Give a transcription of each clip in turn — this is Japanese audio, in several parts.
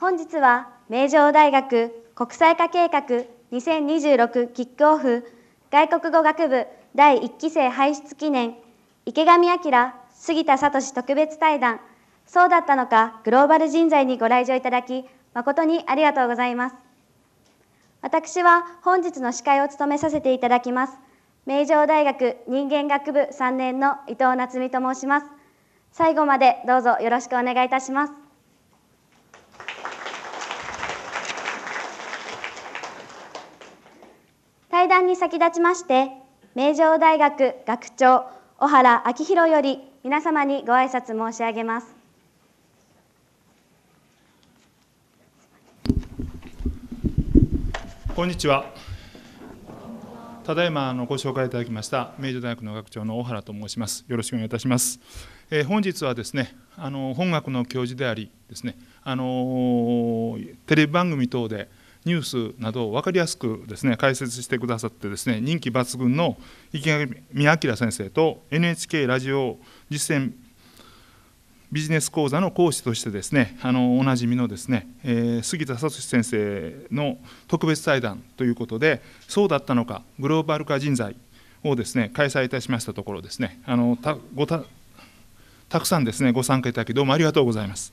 本日は名城大学国際化計画2026キックオフ外国語学部第1期生輩出記念池上彰杉田聡特別対談そうだったのかグローバル人材にご来場いただき誠にありがとうございます私は本日の司会を務めさせていただきます名城大学人間学部3年の伊藤夏実と申します最後までどうぞよろしくお願いいたします会談に先立ちまして名城大学学長小原明弘より皆様にご挨拶申し上げますこんにちはただいまのご紹介いただきました名城大学の学長の大原と申しますよろしくお願いいたしますえー、本日はですねあの本学の教授でありですねあのテレビ番組等でニュースなどを分かりやすくですね解説してくださってですね任期抜群の池上彰先生と NHK ラジオ実践ビジネス講座の講師としてですねあのおなじみのですね、えー、杉田聡先生の特別対談ということでそうだったのかグローバル化人材をですね開催いたしましたところですねあのたごたたくさんですねご参加いただきどうもありがとうございます。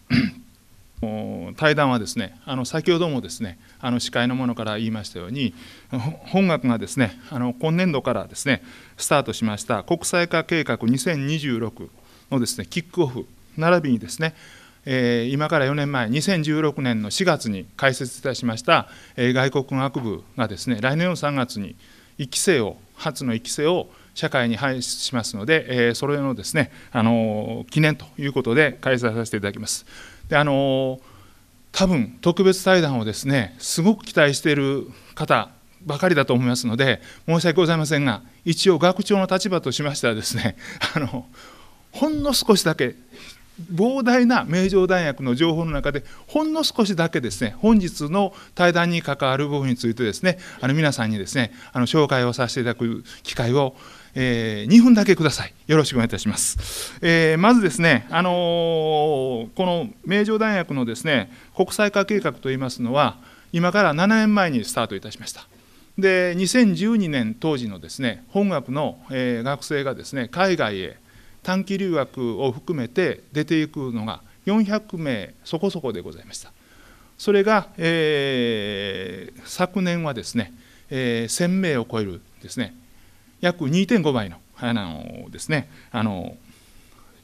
対談はですねあの先ほどもですねあの司会の者から言いましたように本学がですねあの今年度からですねスタートしました国際化計画2026のですねキックオフ並びにですね今から4年前、2016年の4月に開設いたしました、外国学部がですね、来年の3月に1期生を、初の1期生を社会に排出しますので、それのですね、あの記念ということで開催させていただきます。であの多分特別対談をですねすごく期待している方ばかりだと思いますので申し訳ございませんが一応学長の立場としましてはですね あのほんの少しだけ膨大な名城大学の情報の中でほんの少しだけですね本日の対談に関わる部分についてですねあの皆さんにですねあの紹介をさせていただく機会をえー、2分だけください。よろしくお願いいたします。えー、まずですね、あのー、この名城大学のですね、国際化計画といいますのは、今から7年前にスタートいたしました。で、2012年当時のですね、本学の、えー、学生がですね、海外へ短期留学を含めて出ていくのが400名そこそこでございました。それが、えー、昨年はですね、えー、1000名を超えるですね約2.5倍のあのですねあの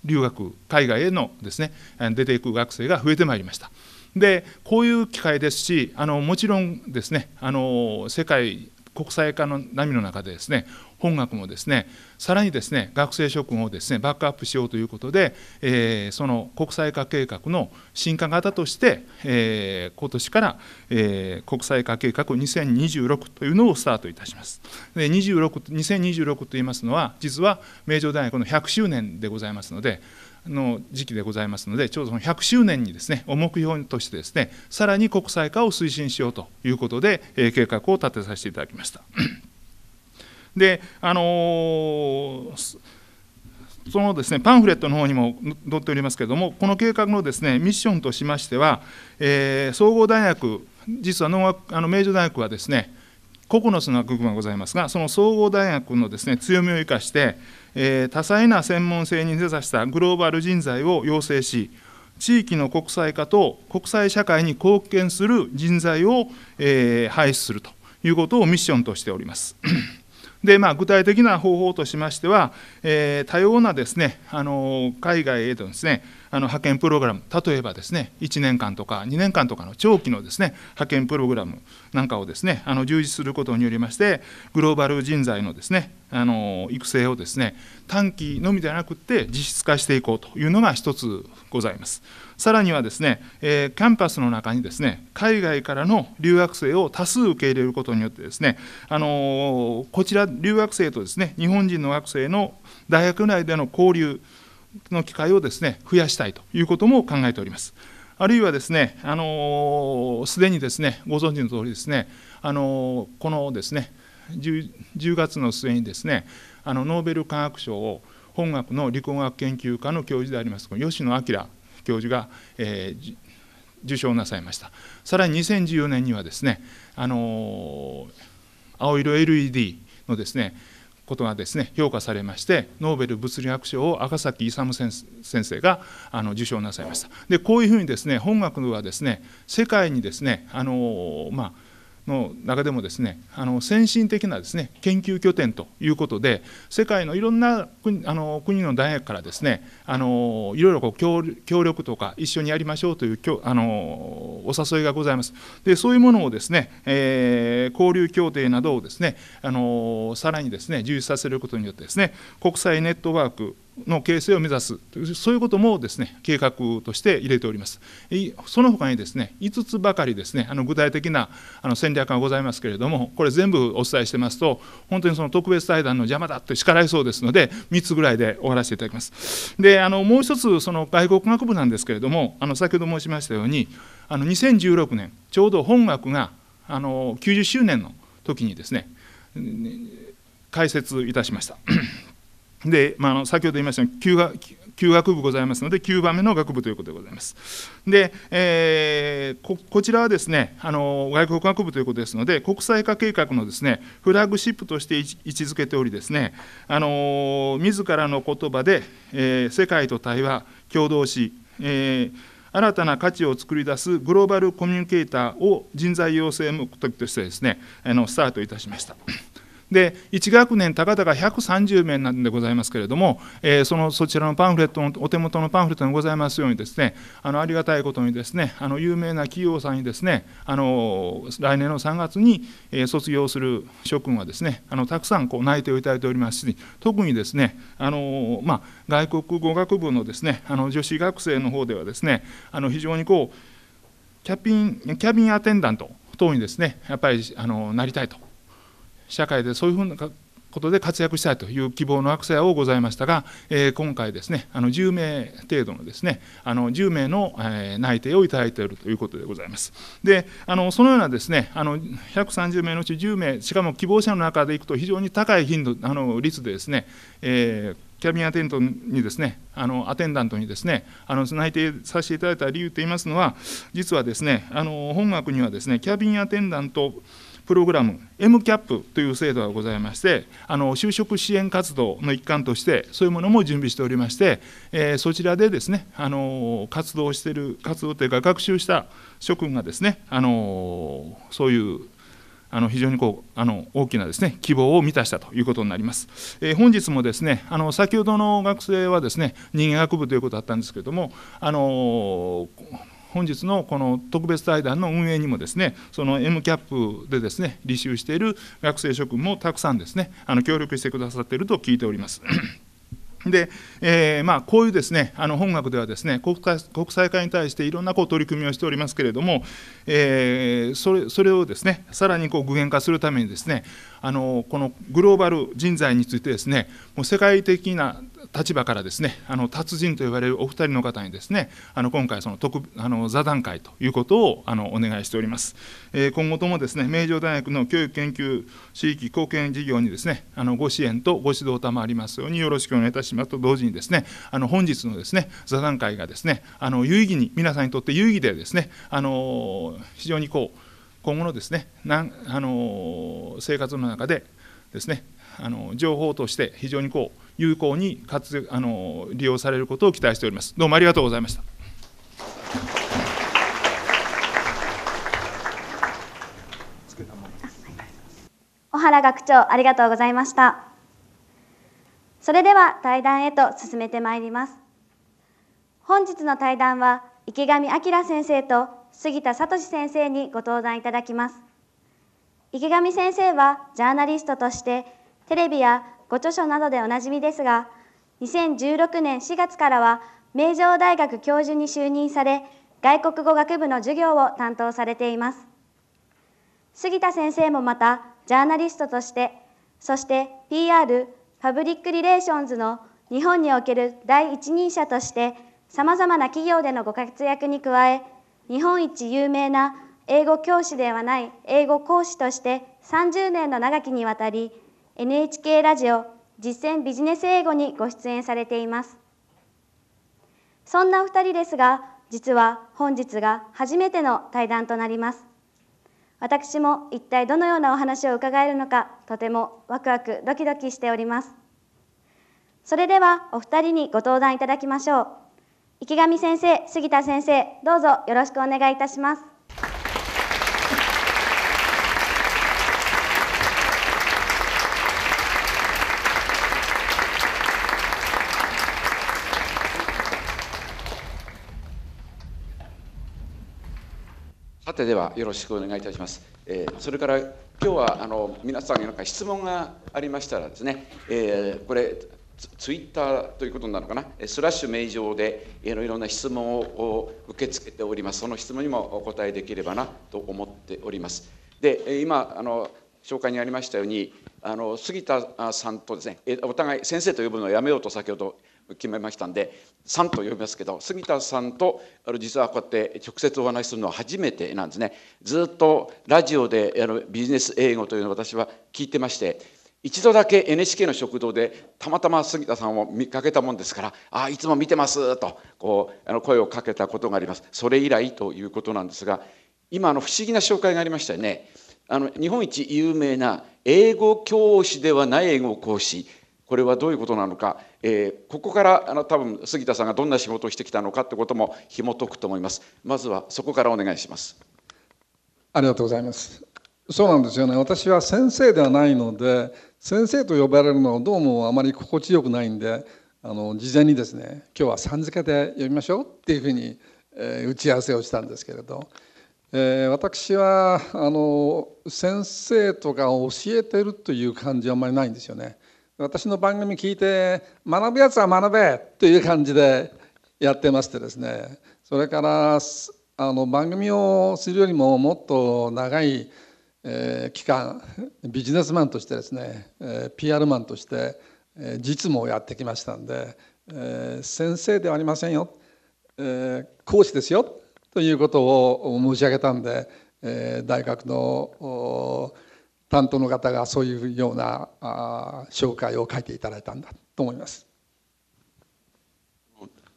留学海外へのですね出ていく学生が増えてまいりました。でこういう機会ですしあのもちろんですねあの世界国際化の波の中でですね本学もですねさらにですね学生諸君をですねバックアップしようということで、えー、その国際化計画の進化型として、えー、今年から、えー、国際化計画2026というのをスタートいたします。で26 2026といいますのは実は名城大学の100周年でございますのでの時期でございますので、ちょうどその100周年にですね、目標としてですね、さらに国際化を推進しようということで、計画を立てさせていただきました。であのー、そのですねパンフレットの方にも載っておりますけれども、この計画のですねミッションとしましては、えー、総合大学、実は農学あの明治大学はですね、9つの学部がございますが、その総合大学のですね強みを生かして、えー、多彩な専門性に根ざしたグローバル人材を養成し、地域の国際化と国際社会に貢献する人材を、えー、輩出するということをミッションとしております。でまあ、具体的な方法としましては、えー、多様なですねあの海外へのですねあの派遣プログラム、例えばですね1年間とか2年間とかの長期のですね派遣プログラムなんかをですねあの充実することによりまして、グローバル人材のですねあの育成をですね短期のみではなくて、実質化していこうというのが1つございます。さらにはですね、えー、キャンパスの中にですね海外からの留学生を多数受け入れることによってですね、あのー、こちら留学生とですね日本人の学生の大学内での交流の機会をですね増やしたいということも考えております。あるいはですね、あのす、でにですね、ご存知の通りですね、あのー、このですね10、10月の末にですね、あのノーベル化学賞を本学の理工学研究科の教授であります吉野明教授が、えー、受賞なさいました。さらに2014年にはですね、あの青色 LED のですねことがですね評価されましてノーベル物理学賞を赤崎勇先生があの受賞なさいましたでこういうふうにですね本学はですね世界にですねあの、まあ、の中でもですねあの先進的なですね研究拠点ということで世界のいろんな国あの国の大学からですねあのいろいろこう協力とか一緒にやりましょうというあのお誘いがございますでそういうものをですね、えー、交流協定などをですねあのさらにですね充実させることによってですね国際ネットワークの形成を目指すというそういうこともですね計画として入れておりますその他にですね5つばかりですねあの具体的なあの戦略がございますけれどもこれ全部お伝えしてますと本当にその特別対談の邪魔だって叱られそうですので3つぐらいで終わらせていただきますであのもう1つその外国学部なんですけれどもあの先ほど申しましたようにあの2016年ちょうど本学があの90周年の時にですね開設いたしましたで、まあ、先ほど言いましたように休学休学部ございますので、9番目の学部ということでございます。で、えー、ここちらはですねあの、外国学部ということですので、国際化計画のですねフラッグシップとして位置づけており、ですねあの自らの言葉で、えー、世界と対話、共同し、えー、新たな価値を作り出すグローバルコミュニケーターを人材養成目的としてですねあのスタートいたしました。で1学年たかだか130名なんでございますけれども、えー、そのそちらのパンフレットのお手元のパンフレットにございますようにですねあのありがたいことにですねあの有名な企業さんにですねあの来年の3月に、え卒業する諸君はですねあのたくさんこう内定をいただいておりますし特にですねあの、まあ、外国語学部のですねあの女子学生の方ではですねあの非常にこうキャピンキャビンアテンダント等にですねやっぱりあのなりたいと社会でそういうふうなことで活躍したいという希望のアクセアをございましたが、えー、今回ですね、あの10名程度のですね、あの10名の、えー、内定をいただいているということでございます。で、あのそのようなですね、あの130名のうち10名、しかも希望者の中でいくと非常に高い頻度、あの率でですね、えーキャビンアテントにですね、あのアテンダントにですね、あの内定させていただいた理由といいますのは、実はですね、あの本学にはですね、キャビンアテンダントプログラム、MCAP という制度がございまして、あの就職支援活動の一環として、そういうものも準備しておりまして、えー、そちらでですね、あの活動している、活動というか、学習した諸君がですね、あのそういうあの非常にこうあの大きなですね希望を満たしたということになります。えー、本日もですねあの先ほどの学生はですね人間学部ということだったんですけれどもあのー本日のこの特別対談の運営にもですね、その M キャップでですね、履修している学生諸君もたくさんですね、あの協力してくださっていると聞いております。で、えー、まあ、こういうですねあの本学ではですね国際化に対していろんなこう取り組みをしておりますけれども、えー、それそれをですねさらにこう具現化するためにですねあのこのグローバル人材についてですねもう世界的な立場からですねあの達人と呼ばれるお二人の方にですねあの今回その特あの座談会ということをあのお願いしております、えー、今後ともですね名城大学の教育研究地域貢献事業にですねあのご支援とご指導賜りますようによろしくお願いいたしますと同時にですねあの本日のですね座談会がですねあの有意義に皆さんにとって有意義でですねあの非常にこう今後のですねなんあの生活の中でですねあの情報として非常にこう有効に活あの利用されることを期待しております。どうもありがとうございました。小原学長ありがとうございました。それでは対談へと進めてまいります。本日の対談は池上彰先生と杉田聡先生にご登壇いただきます。池上先生はジャーナリストとしてテレビやご著書などでおなじみですが、2016年4月からは名城大学教授に就任され、外国語学部の授業を担当されています。杉田先生もまた、ジャーナリストとして、そして PR、パブリックリレーションズの日本における第一人者として、さまざまな企業でのご活躍に加え、日本一有名な英語教師ではない英語講師として30年の長きにわたり NHK ラジオ実践ビジネス英語にご出演されていますそんなお二人ですが実は本日が初めての対談となります私も一体どのようなお話を伺えるのかとてもワクワクドキドキしておりますそれではお二人にご登壇いただきましょう池上先生杉田先生どうぞよろしくお願いいたします手ではよろしくお願いいたします。えー、それから今日はあの皆さんに何か質問がありましたらですね、えー、これツイッターということになるのかな、スラッシュ名城でいろいろな質問を受け付けております。その質問にもお答えできればなと思っております。で、今、あの紹介にありましたように、あの杉田さんとですね、お互い先生と呼ぶのをやめようと先ほど決めましたんでさんと呼びますけど杉田さんと実はこうやって直接お話しするのは初めてなんですねずっとラジオであのビジネス英語というのを私は聞いてまして一度だけ NHK の食堂でたまたま杉田さんを見かけたもんですから「ああいつも見てます」とこうあの声をかけたことがありますそれ以来ということなんですが今の不思議な紹介がありましたよねあの日本一有名な英語教師ではない英語講師これはどういうことなのか、えー、ここからあの多分杉田さんがどんな仕事をしてきたのかってことも紐解くと思いますまずはそこからお願いしますありがとうございますそうなんですよね私は先生ではないので先生と呼ばれるのはどうもあまり心地よくないんであの事前にですね今日はさん付けで呼びましょうっていうふうに、えー、打ち合わせをしたんですけれど、えー、私はあの先生とか教えてるという感じはあんまりないんですよね。私の番組聞いて学ぶやつは学べという感じでやってましてですねそれからあの番組をするよりももっと長い、えー、期間ビジネスマンとしてですね、えー、PR マンとして、えー、実務をやってきましたんで、えー、先生ではありませんよ、えー、講師ですよということを申し上げたんで、えー、大学の担当の方がそういうようなあ紹介を書いていただいたんだと思います。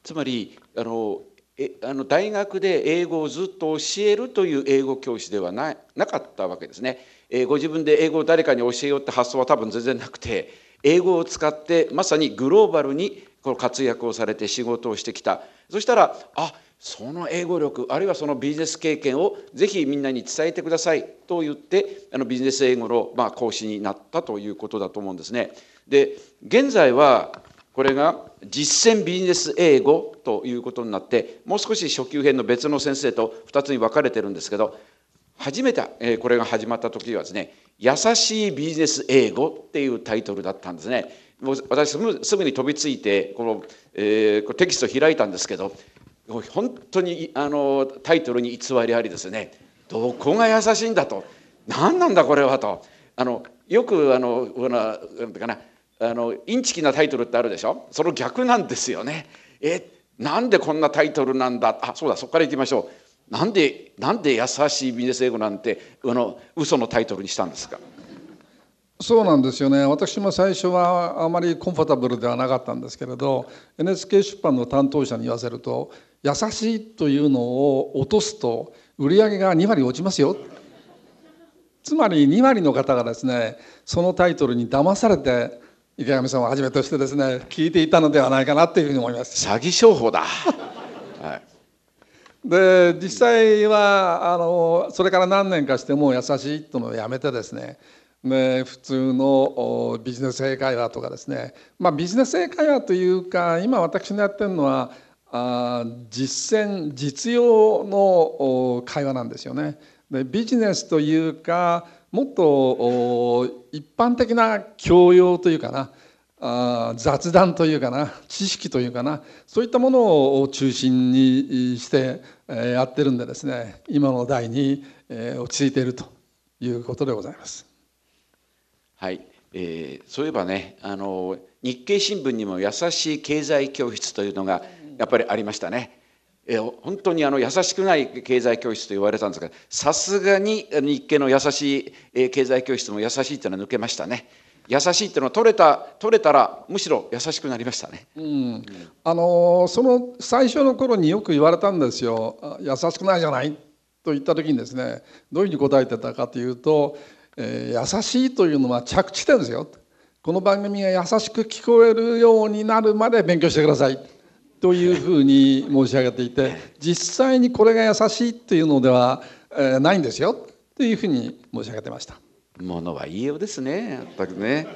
つまりあのえあの大学で英語をずっと教えるという英語教師ではななかったわけですね、えー。ご自分で英語を誰かに教えようって発想は多分全然なくて英語を使ってまさにグローバルにこの活躍をされて仕事をしてきたそしたらあその英語力あるいはそのビジネス経験をぜひみんなに伝えてくださいと言ってあのビジネス英語の、まあ、講師になったということだと思うんですね。で現在はこれが実践ビジネス英語ということになってもう少し初級編の別の先生と2つに分かれてるんですけど初めてこれが始まった時はですね「優しいビジネス英語」っていうタイトルだったんですね。もう私すぐに飛びついてこの、えー、テキスト開いたんですけど本当にあのタイトルに偽りありですねどこが優しいんだと何なんだこれはとあのよくあのなんてかなあのインチキなタイトルってあるでしょその逆なんですよねえなんでこんなタイトルなんだあそうだそこからいきましょうなんでなんで優しいビジネス英語なんてあの嘘のタイトルにしたんですかそうなんですよね私も最初はあまりコンファタブルではなかったんですけれど NHK 出版の担当者に言わせると優しいというのを落とすと売り上げが2割落ちますよつまり2割の方がですねそのタイトルに騙されて池上さんをはじめとしてですね聞いていたのではないかなというふうに思います詐欺商法だ、はい、で実際はあのそれから何年かしても優しいというのをやめてですねね、普通のビジネス英会話とかですね、まあ、ビジネス英会話というか今私のやってるのはあ実践実用の会話なんですよね。でビジネスというかもっと一般的な教養というかなあ雑談というかな知識というかなそういったものを中心にしてやってるんでですね今の代に落ち着いているということでございます。はい、えー、そういえばねあの日経新聞にも「優しい経済教室」というのが、はいやっぱりありましたね。え本当にあの優しくない経済教室と言われたんですがさすがに日系の優しい経済教室も優しいというのは抜けましたね。優しいっていうのは取れた取れたらむしろ優しくなりましたね、うん、あのその最初の頃によく言われたんですよ「優しくないじゃない?」と言った時にですねどういうふうに答えてたかというと「えー、優しい」というのは着地点ですよ。この番組が優しく聞こえるようになるまで勉強してください。というふうに申し上げていて実際にこれが優しいというのではないんですよというふうに申し上げてました。ものは言いようですね全くね、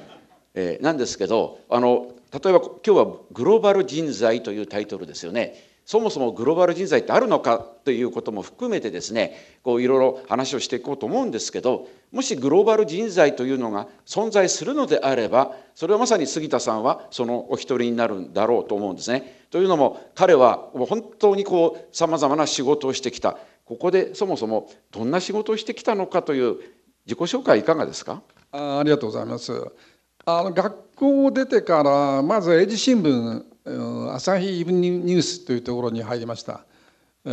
えー、なんですけどあの例えば今日は「グローバル人材」というタイトルですよね。そもそもグローバル人材ってあるのかということも含めてですねこういろいろ話をしていこうと思うんですけどもしグローバル人材というのが存在するのであればそれはまさに杉田さんはそのお一人になるんだろうと思うんですね。というのも彼は本当にこうさまざまな仕事をしてきたここでそもそもどんな仕事をしてきたのかという自己紹介いかがですかあありがとうございます。あの学校を出てからまず英字新聞朝日イブニュースというところに入りました。え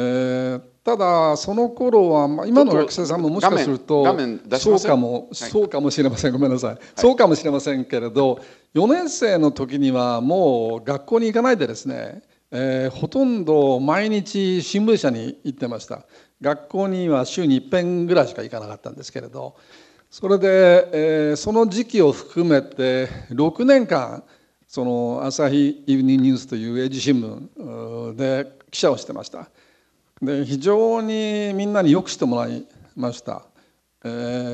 ー、ただその頃は、まあ、今の学生さんももしかするとそうかも、そうかもしれませんごめんなさい、はい、そうかもしれませんけれど4年生の時にはもう学校に行かないでですね、えー、ほとんど毎日新聞社に行ってました学校には週に一遍ぐらいしか行かなかったんですけれどそれで、えー、その時期を含めて6年間その朝日イブニングニュースという英字新聞で記者をしてましたで非常にみんなによくしてもらいました、え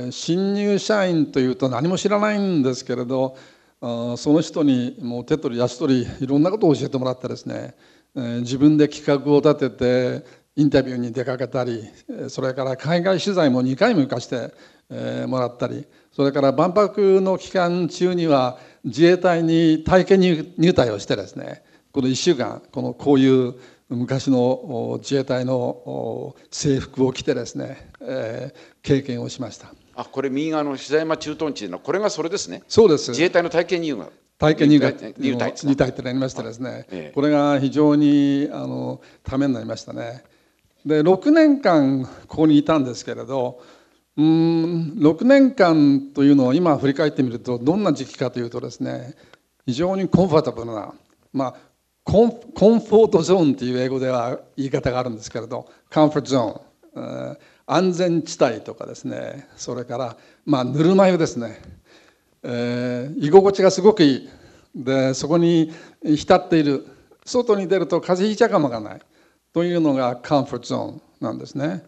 ー、新入社員というと何も知らないんですけれどその人にもう手取り足取りいろんなことを教えてもらってですね、えー、自分で企画を立ててインタビューに出かけたりそれから海外取材も2回も行かしてもらったり。それから万博の期間中には自衛隊に体験入隊をしてですねこの1週間このこういう昔の自衛隊の制服を着てですね、えー、経験をしましたあこれ右側の久山駐屯地のこれがそれですねそうです自衛隊の体験入学体験入学入隊入隊ってなりましてですね、ええ、これが非常にあのためになりましたねで6年間ここにいたんですけれどうん6年間というのを今振り返ってみるとどんな時期かというとですね非常にコンフォータブルな、まあ、コンコンフォートゾーンという英語では言い方があるんですけれどカンフォートゾーン、安全地帯とかですねそれから、まあ、ぬるま湯ですね、えー、居心地がすごくいいでそこに浸っている外に出ると風邪ひいちゃかもがないというのがカンフォートゾーンなんですね。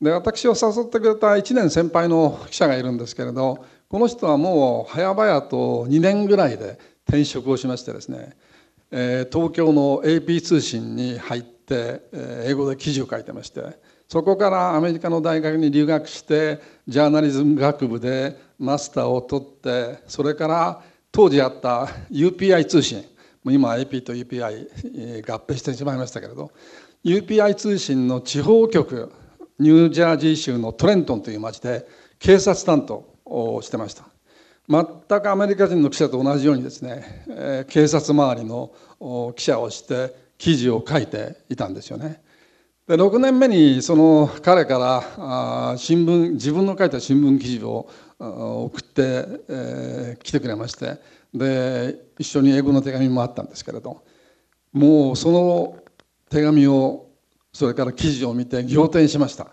で私を誘ってくれた1年先輩の記者がいるんですけれどこの人はもう早々と2年ぐらいで転職をしましてですね、えー、東京の AP 通信に入って、えー、英語で記事を書いてましてそこからアメリカの大学に留学してジャーナリズム学部でマスターを取ってそれから当時あった UPI 通信今 AP と UPI 合併してしまいましたけれど UPI 通信の地方局ニュージャージー州のトレントンという町で警察担当をしてました全くアメリカ人の記者と同じようにですね、え警察周りの記者をして記事を書いていたんですよねで6年目にその彼からあ新聞自分の書いた新聞記事を送って、えー、来てくれましてで一緒に英語の手紙もあったんですけれどもうその手紙をそれから記事を見て仰天しました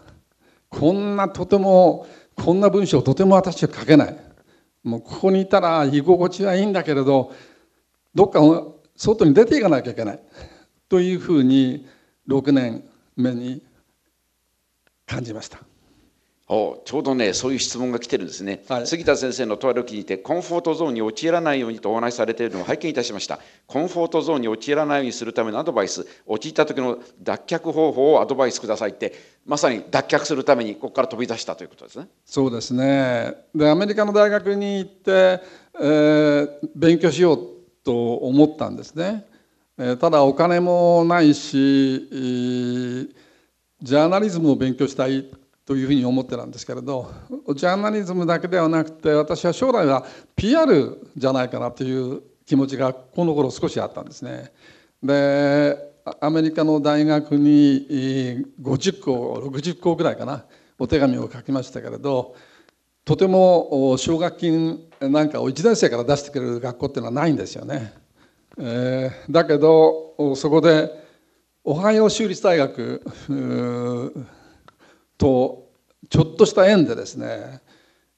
こんなとてもこんな文章とても私は書けないもうここにいたら居心地はいいんだけれどどっか外に出ていかなきゃいけないというふうに6年目に感じました。おちょうどねそういう質問が来てるんですね、はい、杉田先生のとある記事でコンフォートゾーンに陥らないようにとお話しされているのを拝見いたしましたコンフォートゾーンに陥らないようにするためのアドバイス陥った時の脱却方法をアドバイスくださいってまさに脱却するためにここから飛び出したということですねそうですねでアメリカの大学に行って、えー、勉強しようと思ったんですね、えー、ただお金もないし、えー、ジャーナリズムを勉強したいというふうに思ってたんですけれどジャーナリズムだけではなくて私は将来は PR じゃないかなという気持ちがこの頃少しあったんですね。でアメリカの大学に50校60校ぐらいかなお手紙を書きましたけれどとても奨学金なんかを1年生から出してくれる学校っていうのはないんですよね。えー、だけどそこでオハイオ州立大学とちょっとした縁でですね、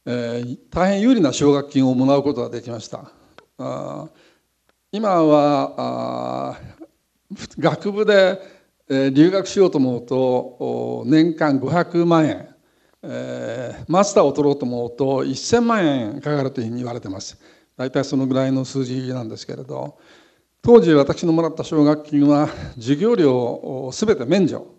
えー、大変有利な奨学金をもらうことができました。あ今はあ学部で、えー、留学しようと思うと年間500万円、えー、マスターを取ろうと思うと1000万円かかるというふうに言われてます。大体そのぐらいの数字なんですけれど当時私のもらった奨学金は授業料を全て免除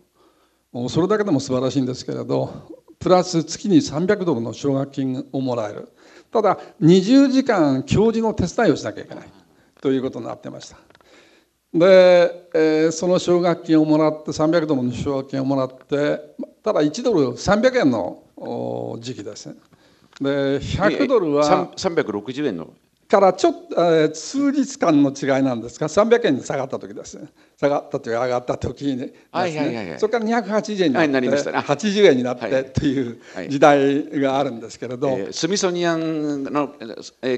それだけでも素晴らしいんですけれどプラス月に300ドルの奨学金をもらえるただ20時間教授の手伝いをしなきゃいけないということになってましたで、えー、その奨学金をもらって300ドルの奨学金をもらってただ1ドル300円の時期ですねで100ドルは360円のからちょっと、え数日間の違いなんですが300円に下がった時です下がったという上がった時に、はいはい、それから280円になって、80円になってという時代があるんですけれど、えスミソニアンの、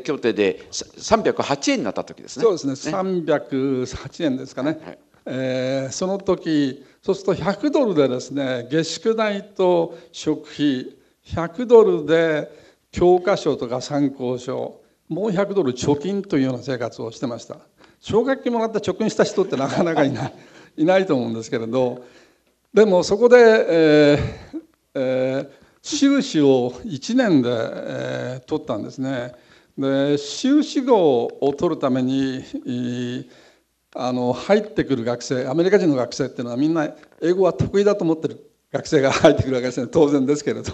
協定で308円になった時ですねそうですね308円ですかね、えその時そうすると100ドルでですね下宿代と食費100ドルで教科書とか参考書もう100ドル貯金というような生活をしてました奨学金もらって貯金した人ってなかなかいない いないと思うんですけれどでもそこで、えーえー、修士を1年で、えー、取ったんですねで修士号を取るために、あの入ってくる学生アメリカ人の学生っていうのはみんな英語は得意だと思ってる学生が入ってくるわけですね当然ですけれど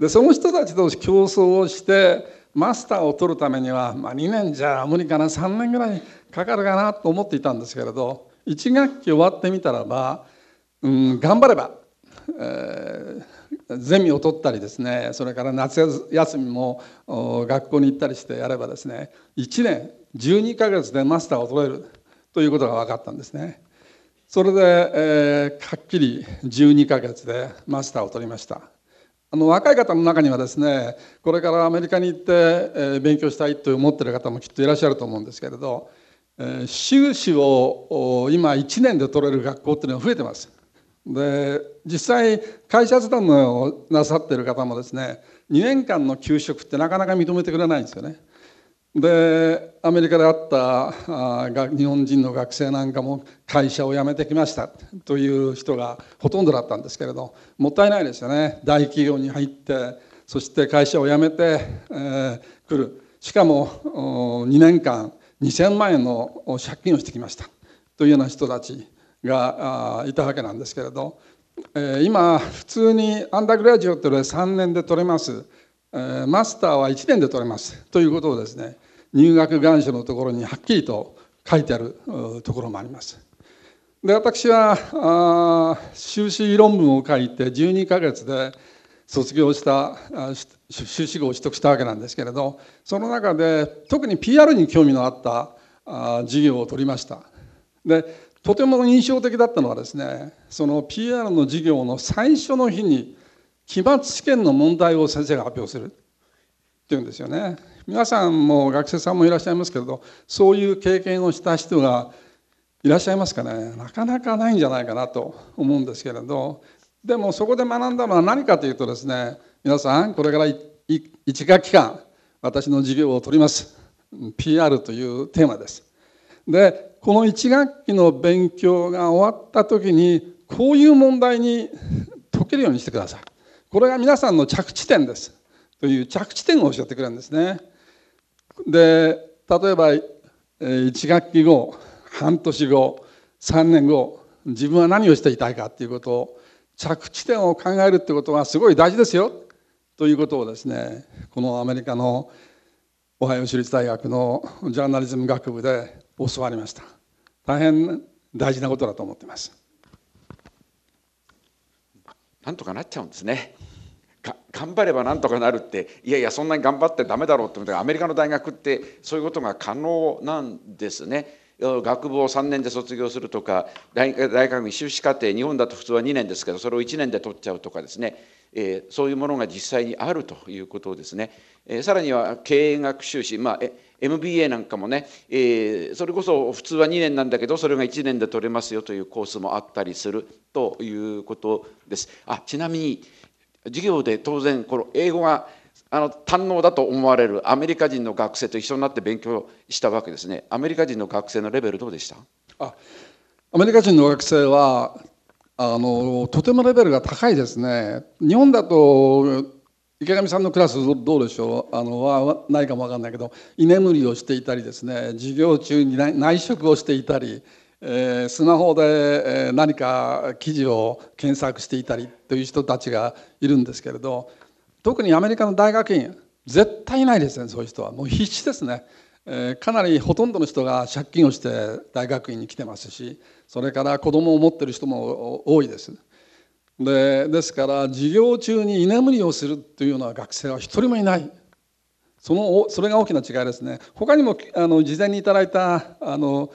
でその人たちと競争をしてマスターを取るためには、まあ、2年じゃ無理かな3年ぐらいかかるかなと思っていたんですけれど1学期終わってみたらば、うん、頑張れば、えー、ゼミを取ったりですねそれから夏休みも学校に行ったりしてやればですね1年12ヶ月でマスターを取れるということが分かったんですね。それで、えー、はっきり12ヶ月でマスターを取りました。あの若い方の中にはですねこれからアメリカに行って、えー、勉強したいと思ってる方もきっといらっしゃると思うんですけれど、えー、修士を今1年で取れる学校っていうのは増えてます。で実際会社勤めをなさってる方もですね2年間の給食ってなかなか認めてくれないんですよね。でアメリカであったあ日本人の学生なんかも会社を辞めてきましたという人がほとんどだったんですけれどもったいないですよね大企業に入ってそして会社を辞めて、えー、るしかも2年間2000万円の借金をしてきましたというような人たちがいたわけなんですけれど、えー、今普通にアンダーグラジオットで3年で取れますマスターは1年で取れますということをですね入学願書のところにはっきりと書いてあるところもあります。で私は修士論文を書いて12ヶ月で卒業した修士号を取得したわけなんですけれどその中で特に PR に興味のあった授業を取りました。でとても印象的だったのはですねその PR の授業の最初の日に期末試験の問題を先生が発表するっていうんですよね。皆さんも学生さんもいらっしゃいますけれどそういう経験をした人がいらっしゃいますかねなかなかないんじゃないかなと思うんですけれどでもそこで学んだのは何かというとですね皆さんこれから1学期間私の授業を取ります PR というテーマです。でこの1学期の勉強が終わった時にこういう問題に解けるようにしてください。これが皆さんの着地点ですという着地点を教えてくれるんですねで例えば1学期後半年後3年後自分は何をしていたいかっていうことを着地点を考えるってことはすごい大事ですよということをですねこのアメリカのオハイオ州立大学のジャーナリズム学部で教わりました大変大事なことだと思っていますなんとかなっちゃうんですね。頑張ればなんとかなるっていやいやそんなに頑張って駄目だろうって思ってアメリカの大学ってそういうことが可能なんですね。学部を3年で卒業するとか大学に修士課程日本だと普通は2年ですけどそれを1年で取っちゃうとかですね、えそういうものが実際にあるということですね、えさらには経営学修士、まあ、え MBA なんかもね、えー、それこそ普通は2年なんだけどそれが1年で取れますよというコースもあったりするということです。あちなみに授業で当然この英語があの堪能だと思われるアメリカ人の学生と一緒になって勉強したわけですね。アメリカ人の学生のレベルどうでしたあアメリカ人の学生はあのとてもレベルが高いですね。日本だと池上さんのクラスどうでしょうあのはないかもわかんないけど居眠りをしていたりですね授業中に内職をしていたり、えー、スマホで何か記事を検索していたりという人たちがいるんですけれど特にアメリカの大学院絶対いないですねそういう人はもう必死ですね、えー、かなりほとんどの人が借金をして大学院に来てますしそれから子供を持ってる人も多いです。でですから授業中に居眠りをするというのは学生は一人もいないそのそれが大きな違いですね他にもあの事前にいただいたあの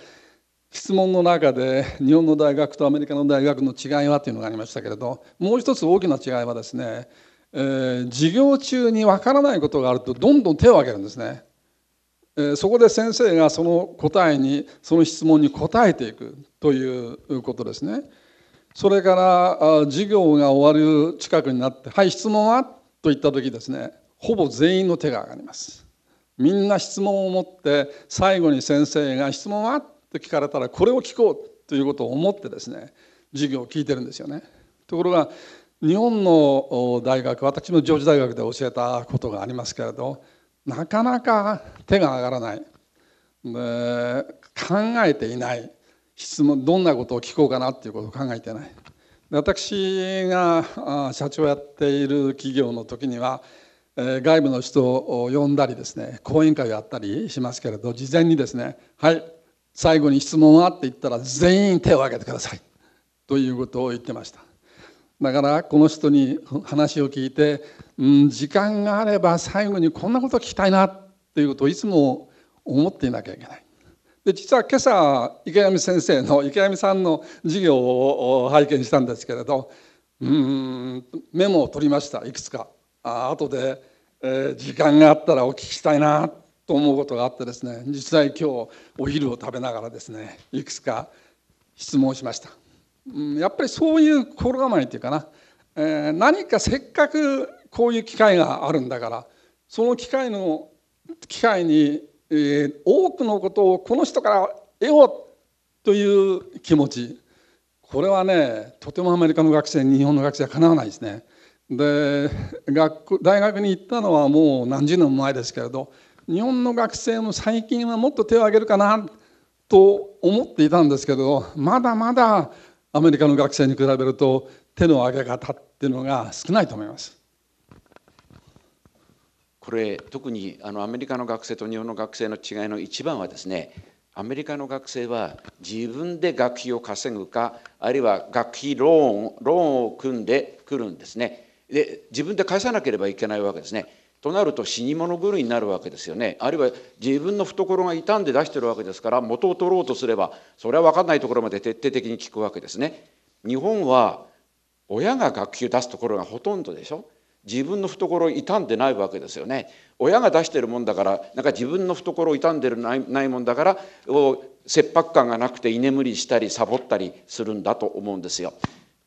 質問の中で日本の大学とアメリカの大学の違いはというのがありましたけれどもう一つ大きな違いはですね、えー、授業中にわからないことがあるとどんどん手を挙げるんですね、えー、そこで先生がその答えにその質問に答えていくということですね。それから授業が終わる近くになって「はい質問は?」と言った時ですねほぼ全員の手が上がりますみんな質問を持って最後に先生が「質問は?」と聞かれたらこれを聞こうということを思ってですね授業を聞いてるんですよねところが日本の大学私も上智大学で教えたことがありますけれどなかなか手が上がらないで考えていない質問どんなことを聞こうかなっていうことを考えてない私が社長やっている企業の時には外部の人を呼んだりですね講演会をやったりしますけれど事前にですね「はい最後に質問は?」って言ったら全員手を挙げてくださいということを言ってましただからこの人に話を聞いて、うん、時間があれば最後にこんなこと聞きたいなっていうことをいつも思っていなきゃいけないで実は今朝池上先生の池上さんの授業を拝見したんですけれどうんメモを取りましたいくつかあ後で、えー、時間があったらお聞きしたいなと思うことがあってですね実際今日お昼を食べながらですねいくつか質問しました、うん、やっぱりそういう心構えというかな、えー、何かせっかくこういう機会があるんだからその機会の機会にえー、多くのことをこの人から得ようという気持ちこれはねとてもアメリカの学生に日本の学生はかなわないですね。で学大学に行ったのはもう何十年も前ですけれど日本の学生も最近はもっと手を挙げるかなと思っていたんですけれどまだまだアメリカの学生に比べると手の挙げ方っていうのが少ないと思います。これ特にあのアメリカの学生と日本の学生の違いの一番はですねアメリカの学生は自分で学費を稼ぐかあるいは学費ローンローンを組んでくるんですねで自分で返さなければいけないわけですねとなると死に物狂いになるわけですよねあるいは自分の懐が傷んで出してるわけですから元を取ろうとすればそれは分かんないところまで徹底的に聞くわけですね日本は親が学費を出すところがほとんどでしょ自分の懐を傷んでないわけですよね親が出してるもんだからなんか自分の懐を傷んでるないないもんだから切迫感がなくて居眠りしたりサボったりするんだと思うんですよ。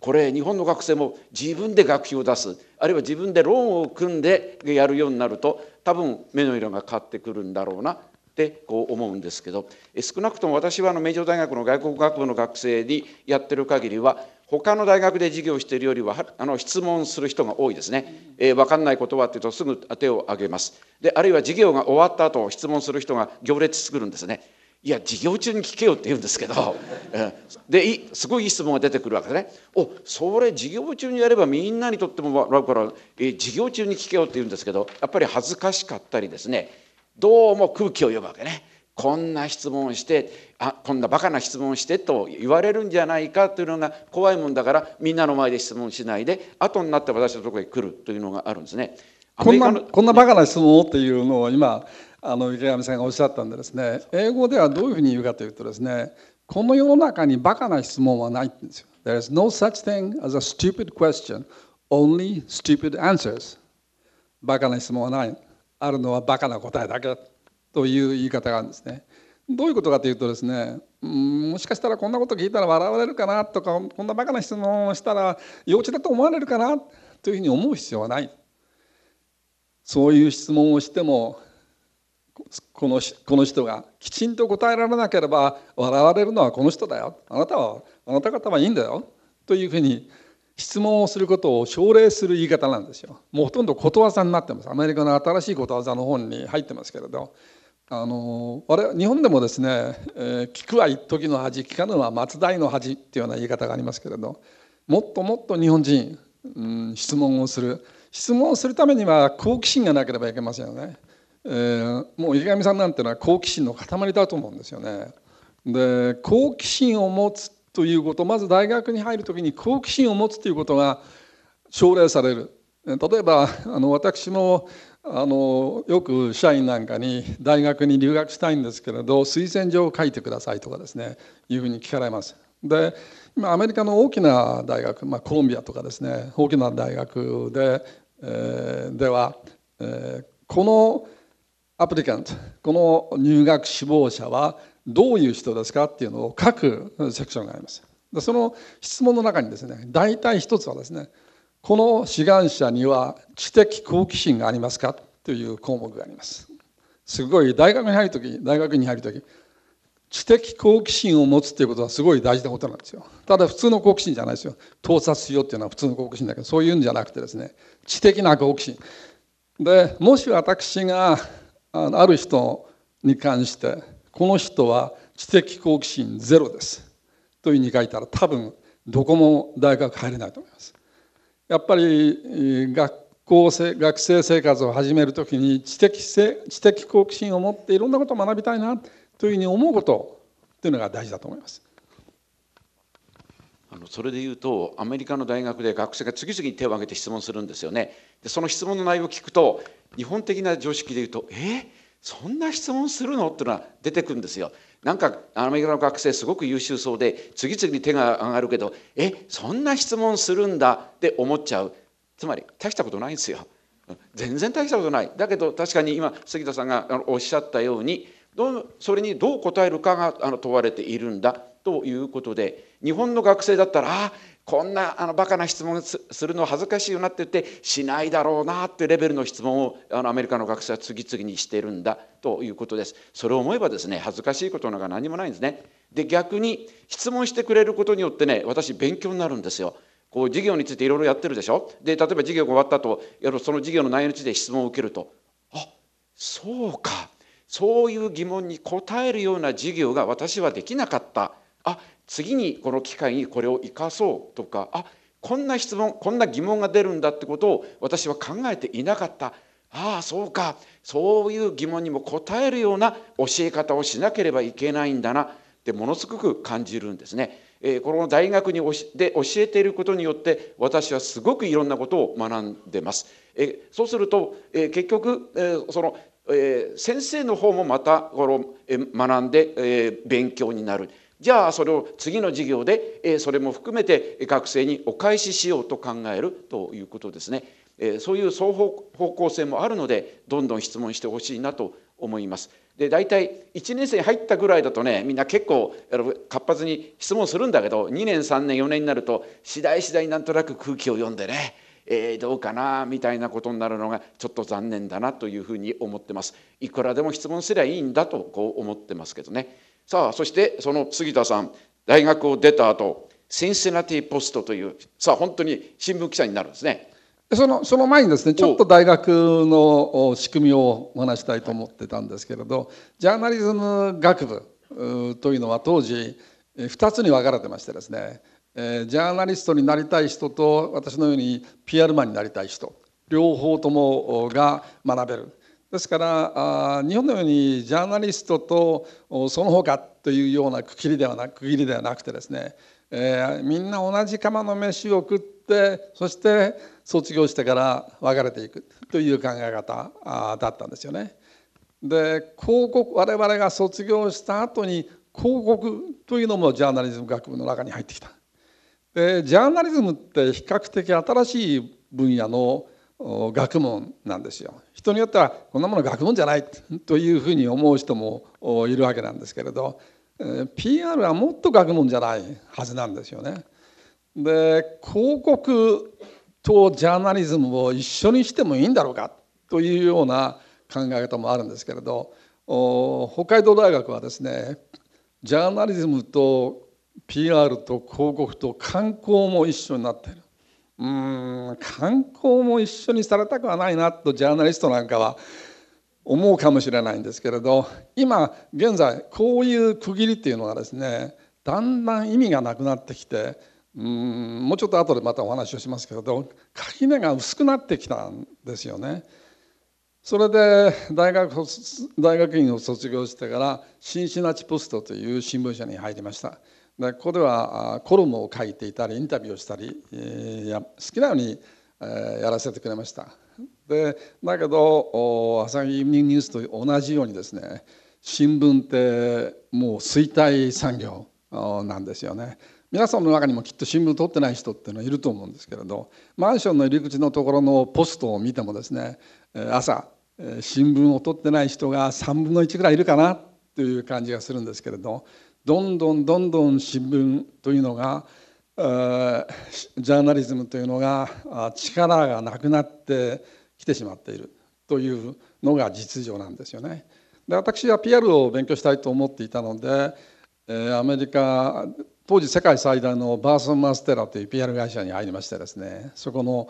これ日本の学生も自分で学費を出すあるいは自分でローンを組んでやるようになると多分目の色が変わってくるんだろうなってこう思うんですけど少なくとも私はあの名城大学の外国学部の学生にやってる限りは他の大学で授業しているよりはあの質問する人が多いですね、えー、分かんないことはというとすぐ手を挙げますであるいは授業が終わった後質問する人が行列作るんですねいや授業中に聞けよって言うんですけどでいすごいいい質問が出てくるわけですねおそれ授業中にやればみんなにとっても笑うから、えー、授業中に聞けよって言うんですけどやっぱり恥ずかしかったりですねどうも空気を読むわけねこんな質問をしてあこんなバカな質問してと言われるんじゃないかというのが怖いもんだからみんなの前で質問しないで後になって私のところに来るというのがあるんですね。こんなこんなバカな質問っていうのを今あの池上さんがおっしゃったんでですね英語ではどういうふうに言うかというとですねこの世の中にバカな質問はないんですよ。There is no such thing as a stupid question, only stupid answers. バカな質問はない。あるのはバカな答えだけ。という言い方があるんですね。どういうことかというとですねもしかしたらこんなこと聞いたら笑われるかなとかこんなバカな質問をしたら幼稚だと思われるかなというふうに思う必要はないそういう質問をしてもこのこの人がきちんと答えられなければ笑われるのはこの人だよあなたはあなた方はいいんだよというふうに質問をすることを奨励する言い方なんですよ。もうほとんどことわざになってます。アメリカの新しいことわざの本に入ってますけれど。あの日本でもですね「え聞くは一時の恥聞かぬは松代の恥」っていうような言い方がありますけれどもっともっと日本人、うん、質問をする質問をするためには好奇心がなければいけませんよね。えー、もう池上さんなんてのは好奇心の塊だと思うんですよね。で好奇心を持つということまず大学に入る時に好奇心を持つということが奨励される。例えばあの私もあのよく社員なんかに大学に留学したいんですけれど推薦状を書いてくださいとかですねいうふうに聞かれます。で今アメリカの大きな大学、まあ、コロンビアとかですね大きな大学で,、えー、では、えー、このアプリカントこの入学志望者はどういう人ですかっていうのを書くセクションがあります。でその質問の中にですね大体一つはですねこの志願者には知的好奇心がありますかという項目があります。すごい大学に入る時大学に入る時知的好奇心を持つっていうことはすごい大事なことなんですよ。ただ普通の好奇心じゃないですよ。盗撮しようっていうのは普通の好奇心だけどそういうんじゃなくてですね知的な好奇心。でもし私がある人に関してこの人は知的好奇心ゼロですというふうに書いたら多分どこも大学入れないと思います。やっぱり学校生学生生活を始めるときに知的性知的好奇心を持っていろんなことを学びたいなというふうに思うことというのが大事だと思います。あのそれでいうとアメリカの大学で学生が次々に手を挙げて質問するんですよね。でその質問の内容を聞くと日本的な常識でいうと「えー、そんな質問するの?」っていうのは出てくるんですよ。なんかアメリカの学生すごく優秀そうで次々に手が上がるけどえそんな質問するんだって思っちゃうつまり大したことないんですよ全然大したことないだけど確かに今杉田さんがおっしゃったようにどうそれにどう答えるかがあの問われているんだということで日本の学生だったらあこんなあのバカな質問するの恥ずかしいよなって言ってしないだろうなってレベルの質問をあのアメリカの学生は次々にしてるんだということです。それを思えばですね恥ずかしいことなんか何もないんですね。で逆に質問してくれることによってね私勉強になるんですよ。こう授業についていろいろやってるでしょで例えば授業が終わった後その授業の内容について質問を受けるとあそうかそういう疑問に答えるような授業が私はできなかったあ次にこの機会にこれを生かそうとかあこんな質問こんな疑問が出るんだってことを私は考えていなかったああそうかそういう疑問にも答えるような教え方をしなければいけないんだなってものすごく感じるんですね。えー、この大学におしで教えていることによって私はすごくいろんなことを学んでます。えー、そうすると、えー、結局、えそのえ先生の方もまたこの、え学んで、え勉強になる。じゃあそれを次の授業で、えそれも含めて学生にお返ししようと考えるということですね。えそういう双方向性もあるのでどんどん質問してほしいなと思います。で大体1年生に入ったぐらいだとねみんな結構活発に質問するんだけど2年3年4年になると次第次第なんとなく空気を読んでねえー、どうかなみたいなことになるのがちょっと残念だなというふうに思ってます。いくらでも質問すりゃいいんだとこう思ってますけどね。さあそしてその杉田さん大学を出た後シンセナティ・ポストというさあ本当に新聞記者になるんですね。そのその前にですねちょっと大学の仕組みをお話したいと思ってたんですけれど、ジャーナリズム学部というのは当時2つに分かれてましてですねえー、ジャーナリストになりたい人と私のように PR マンになりたい人両方ともが学べる。ですから日本のようにジャーナリストとその他というような区切りではなく区切りではなくてですね、えー、みんな同じ釜の飯を食ってそして卒業してから別れていくという考え方だったんですよね。で広告我々が卒業した後に広告というのもジャーナリズム学部の中に入ってきた。でジャーナリズムって比較的新しい分野の学問なんですよ。人によってはこんなもの学問じゃないというふうに思う人もいるわけなんですけれど PR はもっと学問じゃないはずなんですよね。で広告とジャーナリズムを一緒にしてもいいんだろうかというような考え方もあるんですけれど北海道大学はですねジャーナリズムと PR と広告と観光も一緒になってるうん観光も一緒にされたくはないなとジャーナリストなんかは思うかもしれないんですけれど今現在こういう区切りっていうのがですねだんだん意味がなくなってきてうんもうちょっと後でまたお話をしますけれど垣根が薄くなってきたんですよね。それで大学大学院を卒業してからシンシナチ・ポストという新聞社に入りました。でここではコロムを書いていたりインタビューをしたり、えー、好きなように、えー、やらせてくれましたでだけど朝日イブニングニュースと同じようにですね新聞ってもう衰退産業なんですよね皆さんの中にもきっと新聞を取ってない人っていうのはいると思うんですけれどマンションの入り口のところのポストを見てもですね朝新聞を取ってない人が3分の1ぐらいいるかなっていう感じがするんですけれどどんどんどんどん新聞というのがジャーナリズムというのが力がなくなってきてしまっているというのが実情なんですよね。で私は PR を勉強したいと思っていたので、えアメリカ当時世界最大のバーソン・マステラという PR 会社に入りましてですねそこの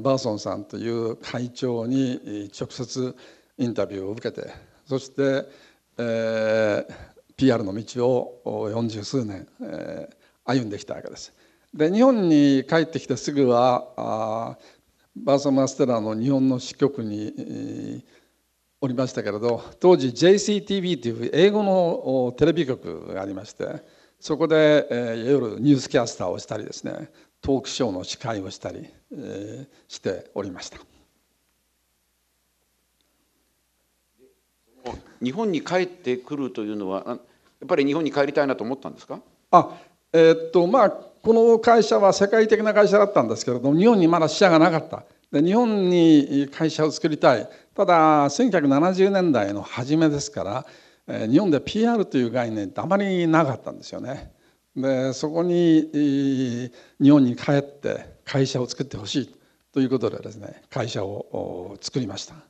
バーソンさんという会長に直接インタビューを受けてそして、えー、PR の道を四十数年、えー、歩んできたわけです。で日本に帰ってきてすぐはあバーソン・マステラの日本の支局に、えー、おりましたけれど当時 JCTV という英語のテレビ局がありましてそこで、えー、夜ニュースキャスターをしたりですねトークショーの司会をしたり、えー、しておりました。日本に帰ってくるというのはやっぱり日本に帰りたいなと思ったんですかあ、えー、っとまあ、この会社は世界的な会社だったんですけれども日本にまだ支社がなかったで日本に会社を作りたいただ1970年代の初めですからえ日本で PR という概念ってあまりなかったんですよね。でそこに日本に帰って会社を作ってほしいということでですね会社を作りました。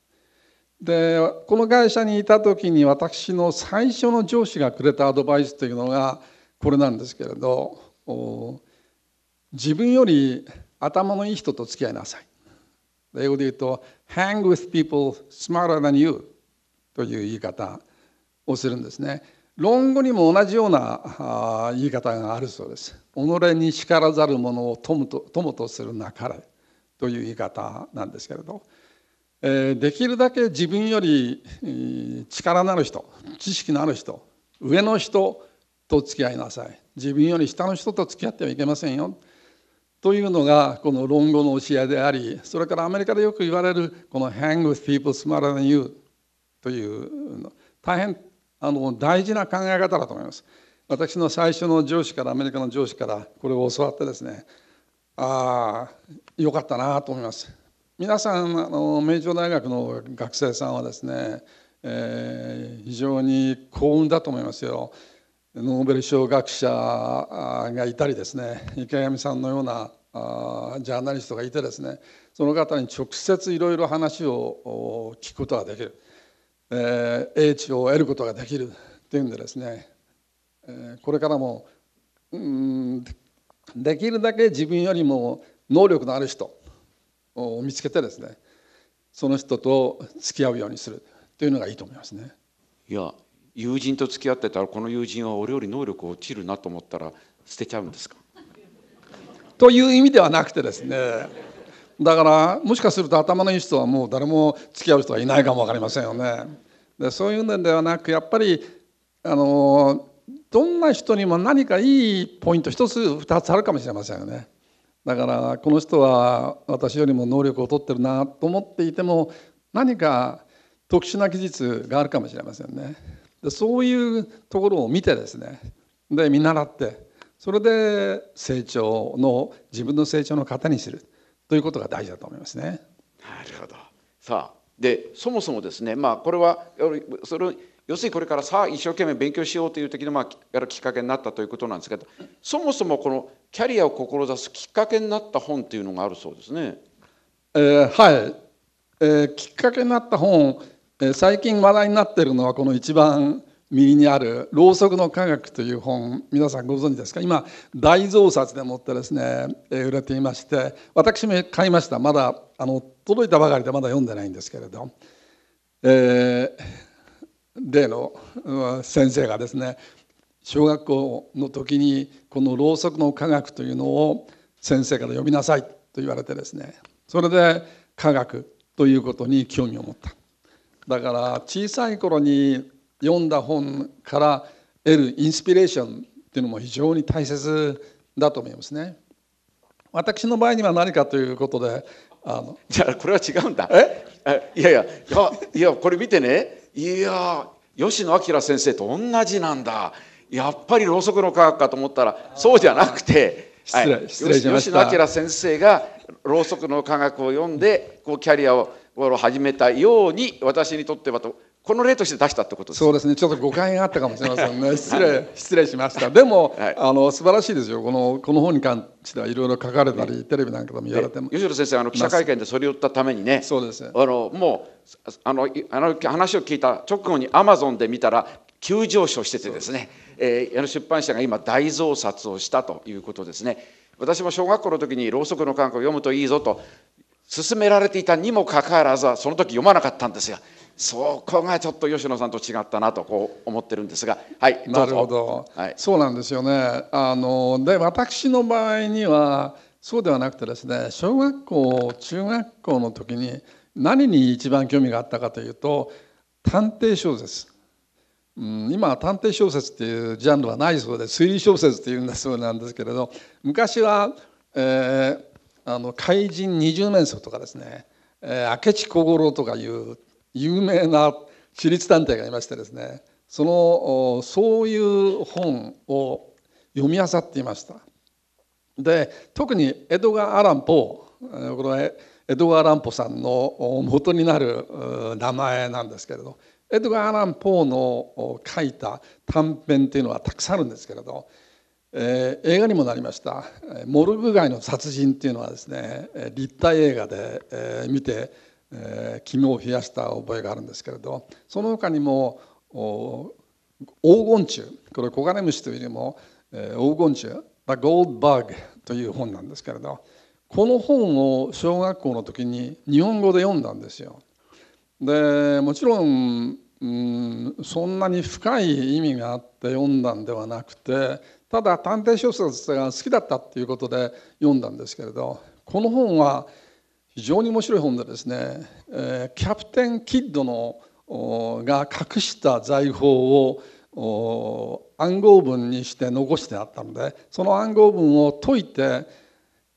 でこの会社にいた時に私の最初の上司がくれたアドバイスというのがこれなんですけれど自分より頭のいい人と付き合いなさい英語で言うと「hang with people smarter than you」という言い方をするんですね論語にも同じような言い方があるそうです己に叱らざる者を友と友とするなかれという言い方なんですけれどえー、できるだけ自分より、えー、力のある人知識のある人上の人と付き合いなさい自分より下の人と付き合ってはいけませんよというのがこの論語の教えでありそれからアメリカでよく言われるこの「Hang with people smarter than you」という大変あの大事な考え方だと思います。私の最初の上司からアメリカの上司からこれを教わってですねああよかったなと思います。皆さんあの名城大学の学生さんはですね、えー、非常に幸運だと思いますよ。ノーベル賞学者がいたりですね池上さんのようなあジャーナリストがいてですねその方に直接いろいろ話を聞くことができる、えー、英知を得ることができるっていうんでですね、えー、これからもうんできるだけ自分よりも能力のある人を見つけてですねその人と付き合うようにするというのがいいと思いますね。いや友人と付き合ってたらこの友人は俺より能力落ちるなと思ったら捨てちゃうんですかという意味ではなくてですねだからもしかすると頭のいい人はもう誰も付き合う人はいないかも分かりませんよね。でそういうのではなくやっぱりあのどんな人にも何かいいポイント1つ2つあるかもしれませんよね。だからこの人は私よりも能力を取ってるなと思っていても何か特殊な技術があるかもしれませんねでそういうところを見てですねで見習ってそれで成長の自分の成長の型にするということが大事だと思いますね。なるほどさあでそもそもですねまあこれはそれ要するにこれからさあ一生懸命勉強しようという時のまあやるきっかけになったということなんですけどそもそもこのキャリアを志すきっかけになった本というのがあるそうですね。えー、はい、えー、きっかけになった本、えー、最近話題になっているのはこの一番右にある「ろうそくの科学」という本皆さんご存知ですか今大増刷でもってですね、えー、売れていまして私も買いましたまだあの届いたばかりでまだ読んでないんですけれど。えー例の先生がですね小学校の時にこのろうそくの科学というのを先生から呼びなさいと言われてですねそれで科学ということに興味を持っただから小さい頃に読んだ本から得るインスピレーションっていうのも非常に大切だと思いますね私の場合には何かということであのじゃあこれは違うんだえいやいやいやこれ見てねいや吉野明先生と同じなんだやっぱりろうそくの科学かと思ったらそうじゃなくて、吉野明先生がろうそくの科学を読んでこうキャリアを始めたように私にとってはとこの例として出したってことそうですねちょっと誤解があったかもしれませんね 失礼失礼しましたでも、はい、あの素晴らしいですよこのこの本に関してはいろいろ書かれたり、テレビなんかでも言われても吉野先生あの記者会見でそれを言ったためにねそうですあのもうあのあの話を聞いた直後にアマゾンで見たら急上昇しててですねえー、出版社が今大増刷をしたということですね私も小学校の時に「ろうそくの感覚を読むといいぞ」と勧められていたにもかかわらずその時読まなかったんですよ。そこがちょっと吉野さんと違ったなとこう思ってるんですが、はい、なるほど、はい、そうなんですよねあので私の場合にはそうではなくてですね小学校中学校の時に何に一番興味があったかというと探偵小説、うん、今は探偵小説っていうジャンルはないそうで推理小説っていうんだそうなんですけれど昔は、えー、あの怪人二十面相とかですね、えー、明智小五郎とかいう有名な私立探偵がいましてですねそのそういう本を読み漁っていましたで特にエドガー・アランポーこれエドガー・アランポさんの元になる名前なんですけれどエドガー・アラン・ポーの書いた短編というのはたくさんあるんですけれど、えー、映画にもなりました「モルグ街の殺人」っていうのはですね立体映画で、えー、見てえ肝を冷やした覚えがあるんですけれどその他にも黄金虫これコガネムシというよりも、え黄金虫 The Gold Bug という本なんですけれどこの本を小学校の時に日本語で読んだんですよ。でもちろんうんそんなに深い意味があって読んだんではなくてただ探偵小説が好きだったっていうことで読んだんですけれどこの本は「非常に面白い本でですね、えー、キャプテン・キッドのが隠した財宝を暗号文にして残してあったのでその暗号文を解いて、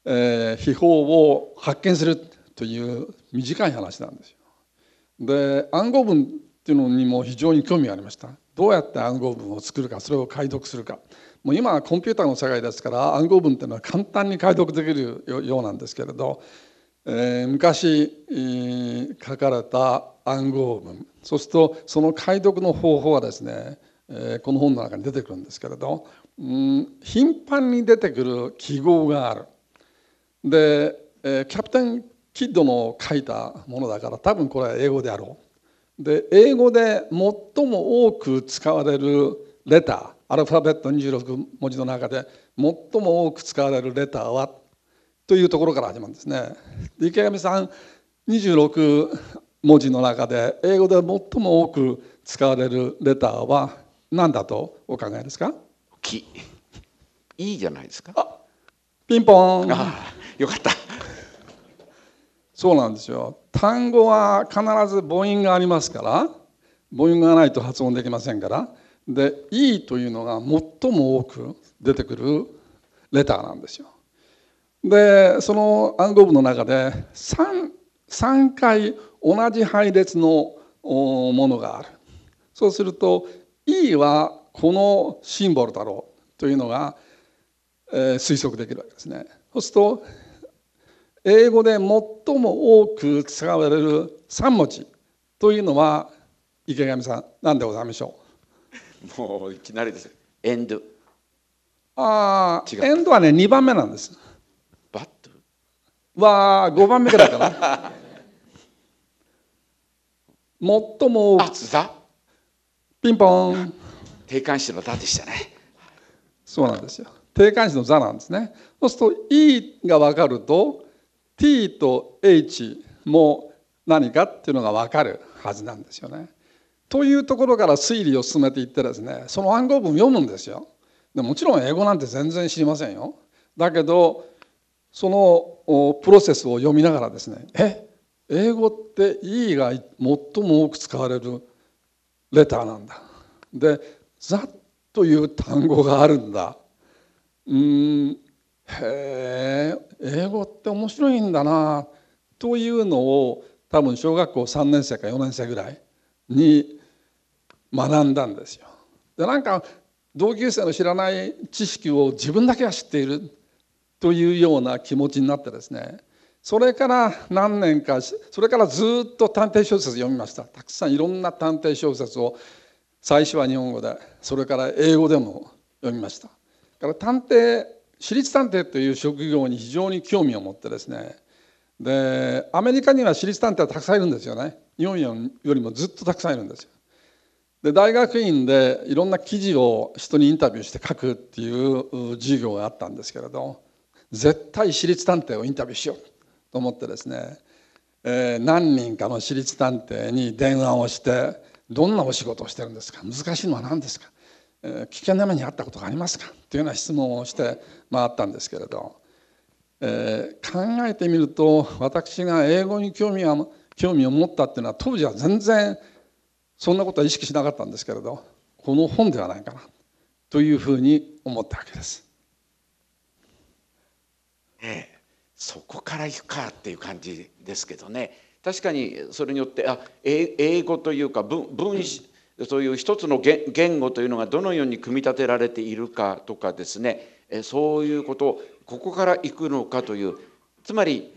えー、秘宝を発見するという短い話なんですよ。で暗号文っていうのにも非常に興味がありました。どうやって暗号文を作るかそれを解読するかもう今はコンピューターの世界ですから暗号文っていうのは簡単に解読できるようなんですけれどえ昔、書かれた暗号文そうするとその解読の方法はですね、えこの本の中に出てくるんですけれど、うん、頻繁に出てくる記号がある。で、えキャプテン・キッドの書いたものだから多分これは英語であろう。で英語で最も多く使われるレターアルファベット26文字の中で最も多く使われるレターはというところから始まるんですね。で池上さん26文字の中で英語で最も多く使われるレターは何だとお考えですか木いいじゃないですかピンポンあよかったそうなんですよ単語は必ず母音がありますから母音がないと発音できませんからで「いい」というのが最も多く出てくるレターなんですよでその暗号文の中で 3, 3回同じ配列のものがあるそうすると E はこのシンボルだろうというのが、えー、推測できるわけですね。そうすると英語で最も多く使われる3文字というのは池上さん何でございましょうもういきなりです。エンド。ああ、エンドはね2番目なんです。は5番目からかな最 もあ津田ピンポン定冠詞の「座」でしたねそうなんですよ定冠詞の「座」なんですねそうすると「E」が分かると「T」と「H」も何かっていうのが分かるはずなんですよねというところから推理を進めていってですねその暗号文読むんですよでもちろん英語なんて全然知りませんよだけどそのプロセスを読みながらですねえ英語って E が最も多く使われるレターなんだで「ザ」という単語があるんだうんへえ英語って面白いんだなというのを多分小学校3年生か4年生ぐらいに学んだんですよ。でなんか同級生の知らない知識を自分だけは知っているというような気持ちになってですねそれから何年かそれからずっと探偵小説読みましたたくさんいろんな探偵小説を最初は日本語でそれから英語でも読みましただから探偵私立探偵という職業に非常に興味を持ってですねでアメリカには私立探偵はたくさんいるんですよね日本よりもずっとたくさんいるんですよで大学院でいろんな記事を人にインタビューして書くっていう授業があったんですけれど絶対私立探偵をインタビューしようと思ってですね、えー、何人かの私立探偵に電話をしてどんなお仕事をしてるんですか難しいのは何ですか、えー、危険な目に遭ったことがありますかというような質問をして回ったんですけれど、えー、考えてみると私が英語に興味は興味を持ったっていうのは当時は全然そんなことは意識しなかったんですけれどこの本ではないかなというふうに思ったわけです。ええ、そこから行くかっていう感じですけどね確かにそれによってあ英語というか文文そういう一つの言語というのがどのように組み立てられているかとかですねそういうことをここから行くのかというつまり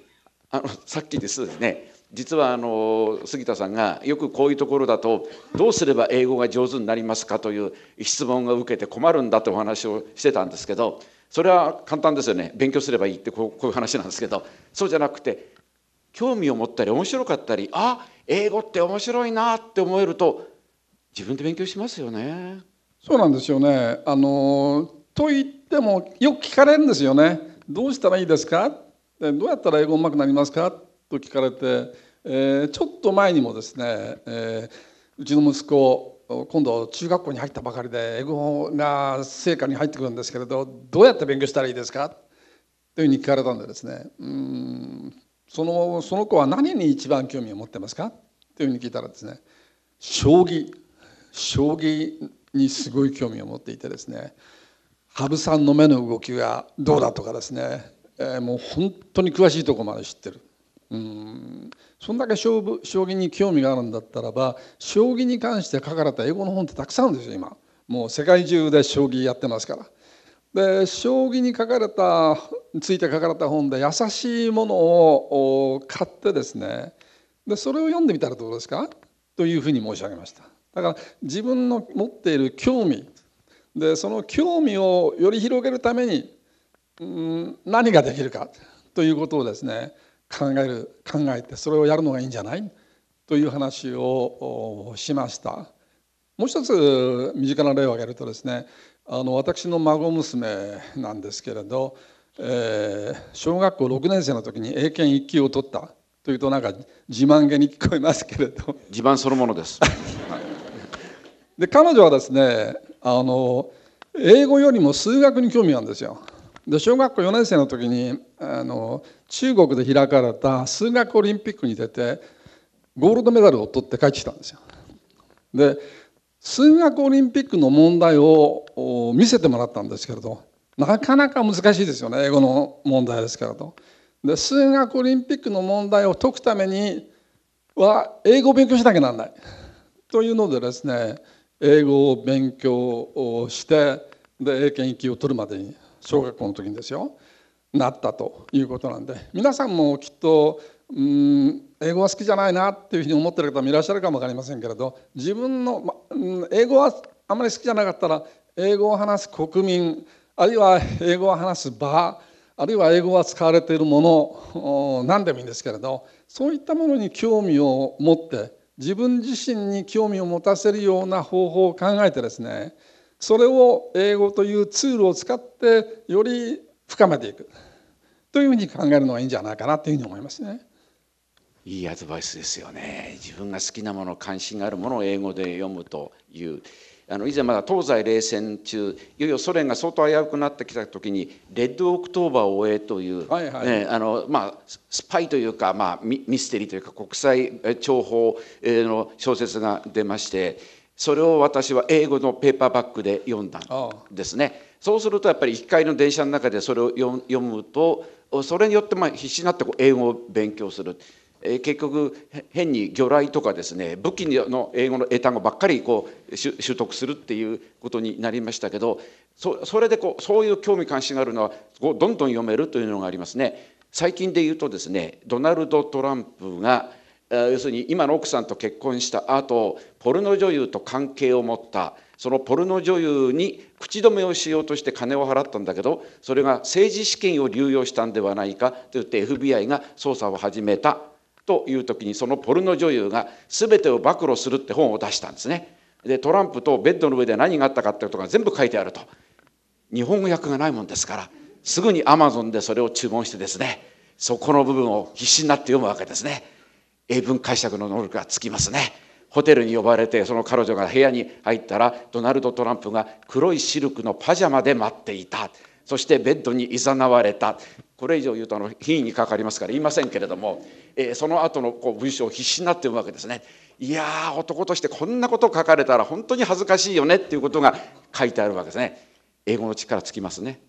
あのさっきですね実はあの杉田さんがよくこういうところだとどうすれば英語が上手になりますかという質問を受けて困るんだとお話をしてたんですけどそれは簡単ですよね勉強すればいいってこうこういう話なんですけどそうじゃなくて興味を持ったり面白かったりあ英語って面白いなって思えると自分で勉強しますよね。そうなんですよねあのと言ってもよく聞かれるんですよね。どうしたらいいですかどうやったら英語うまくなりますかと聞かれてえー、ちょっと前にもですね、えー、うちの息子今度中学校に入ったばかりで英語が成果に入ってくるんですけれどどうやって勉強したらいいですかというふうに聞かれたんでですねうんそのその子は何に一番興味を持ってますかというふうに聞いたらですね将棋将棋にすごい興味を持っていてですね羽生さんの目の動きがどうだとかですね、えー、もう本当に詳しいとこまで知ってるうんそんだけ将棋に興味があるんだったらば将棋に関して書かれた英語の本ってたくさんあるんですよ今もう世界中で将棋やってますからで将棋に書かれたについて書かれた本で優しいものを買ってですねでそれを読んでみたらどうですかというふうに申し上げましただから自分の持っている興味でその興味をより広げるために、うん、何ができるかということをですね考える考えてそれをやるのがいいんじゃないという話をしました。もう一つ身近な例を挙げるとですねあの私の孫娘なんですけれど、えー、小学校6年生の時に英検1級を取ったというとなんか自慢げに聞こえますけれど自慢そのものですで彼女はですねあの英語よりも数学に興味あるんですよで小学校4年生の時にあの中国で開かれた数学オリンピックに出てゴールドメダルを取って帰ってきたんですよ。で数学オリンピックの問題を見せてもらったんですけれどなかなか難しいですよね英語の問題ですけれど。で数学オリンピックの問題を解くためには英語を勉強しなきゃなんない。というのでですね英語を勉強してで英検1級を取るまでに小学校の時にですよなったということなんで皆さんもきっとうん英語は好きじゃないなっていうふうに思ってる方もいらっしゃるかも分かりませんけれど自分の、ま、英語はあまり好きじゃなかったら英語を話す国民あるいは英語を話す場あるいは英語が使われているもの何でもいいんですけれどそういったものに興味を持って自分自身に興味を持たせるような方法を考えてですねそれを英語というツールを使ってより深めていくというふうに考えるのがいいんじゃないかなというふうに思いますね。いいアドバイスですよね。自分が好きなもの関心があるものを英語で読むという。あの以前まだ東西冷戦中いよいよソ連が相当危うくなってきた時に「レッド・オクトーバーを終え」という、あのまあ、スパイというか、まあ、ミステリーというか国際諜報の小説が出ましてそれを私は英語のペーパーバックで読んだんですね。そうするとやっぱり1階の電車の中でそれを読むとそれによってま必死になって英語を勉強する。え結局変に魚雷とかですね武器の英語の英単語ばっかりこう習得するっていうことになりましたけどそそれでこうそういう興味関心があるのはこうどんどん読めるというのがありますね。最近で言うとですねドナルド・トランプが要するに今の奥さんと結婚した後ポルノ女優と関係を持ったそのポルノ女優に口止めをしようとして金を払ったんだけどそれが政治資金を流用したんではないかと言って FBI が捜査を始めたという時にそのポルノ女優が「全てを暴露する」って本を出したんですね。でトランプとベッドの上で何があったかってことが全部書いてあると日本語訳がないもんですからすぐにアマゾンでそれを注文してですねそこの部分を必死になって読むわけですね。英文解釈の能力がつきますね。ホテルに呼ばれてその彼女が部屋に入ったらドナルド・トランプが黒いシルクのパジャマで待っていたそしてベッドにいざなわれたこれ以上言うとあの品位にかかりますから言いませんけれども、えー、その後のこの文章を必死になって読むわけですねいやー男としてこんなこと書かれたら本当に恥ずかしいよねっていうことが書いてあるわけですね英語の力つきますね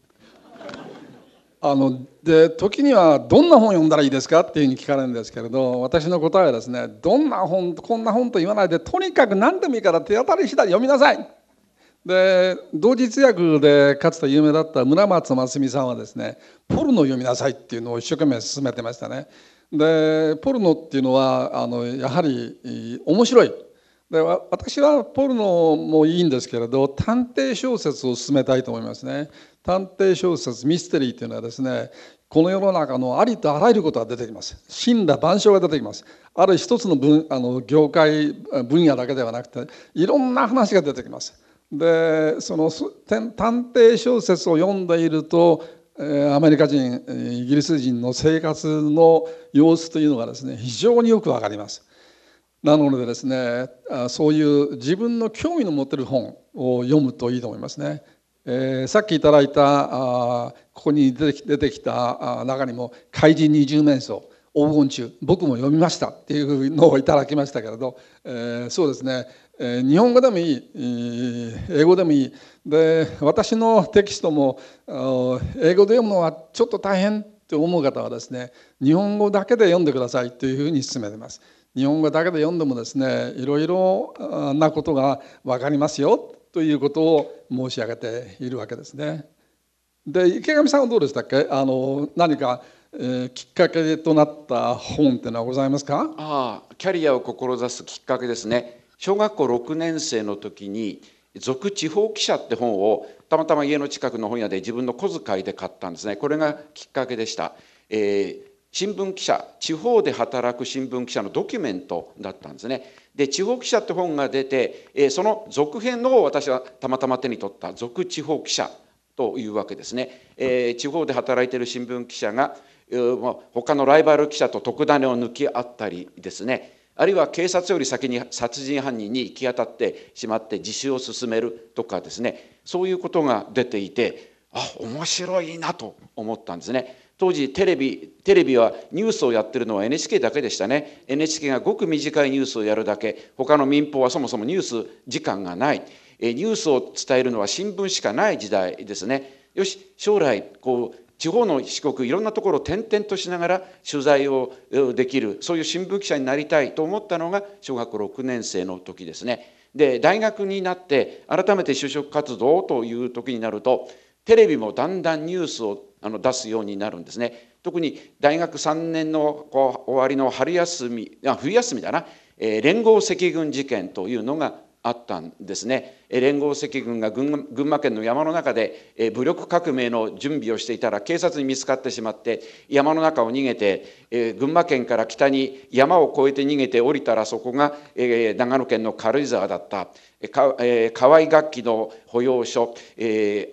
あので時にはどんな本読んだらいいですかっていうふうに聞かれるんですけれど私の答えはですねどんな本こんな本と言わないでとにかく何でもいいから手当たり次第読みなさいで同時通訳でかつて有名だった村松真澄さんはですねポルノを読みなさいっていうのを一生懸命勧めてましたねでポルノっていうのはあのやはり面白いで私はポルノもいいんですけれど探偵小説を勧めたいと思いますね探偵小説ミステリーというのはですねこの世の中のありとあらゆることが出てきます神羅万象が出てきますある一つの分あの業界分野だけではなくていろんな話が出てきますでその探偵小説を読んでいるとアメリカ人イギリス人の生活の様子というのがですね非常によくわかりますなのでですねそういう自分の興味の持ってる本を読むといいと思いますねえー、さっきいただいたあここに出てきた中にも「怪人二十面相」黄金中僕も読みましたっていうのをいただきましたけれど、えー、そうですね、えー、日本語でもいい英語でもいいで私のテキストも英語で読むのはちょっと大変って思う方はですね日本語だけで読んでくださいというふうに勧めてます。日本語だけで読んでもですねいろいろなことが分かりますよということを申し上げているわけですね。で池上さんはどうでしたっけあの何か、えー、きっかけとなった本ってのはございますかああキャリアを志すきっかけですね。小学校6年生の時に俗地方記者って本をたまたま家の近くの本屋で自分の小遣いで買ったんですねこれがきっかけでした、えー、新聞記者地方で働く新聞記者のドキュメントだったんですねで地方記者って本が出て、えその続編の方を私はたまたま手に取った「続地方記者」というわけですね、えー、地方で働いている新聞記者が、えー、他のライバル記者と特ダネを抜き合ったりですねあるいは警察より先に殺人犯人に行き当たってしまって自首を進めるとかですねそういうことが出ていてあ面白いなと思ったんですね。当時テレビ、テレビはニュースをやってるのは NHK だけでしたね。NHK がごく短いニュースをやるだけ、他の民放はそもそもニュース時間がない。えニュースを伝えるのは新聞しかない時代ですね。よし、将来、こう、地方の四国いろんなところを転々としながら取材をできるそういう新聞記者になりたいと思ったのが小学6年生の時ですね。で大学になって改めて就職活動という時になるとテレビもだんだんニュースをあの出すようになるんですね。特に大学3年のこう終わりの春休みあ冬休みだな、えー、連合赤軍事件というのがあったんですね。連合赤軍が群馬県の山の中で武力革命の準備をしていたら警察に見つかってしまって山の中を逃げて群馬県から北に山を越えて逃げて降りたらそこが長野県の軽井沢だった河合楽器の保養所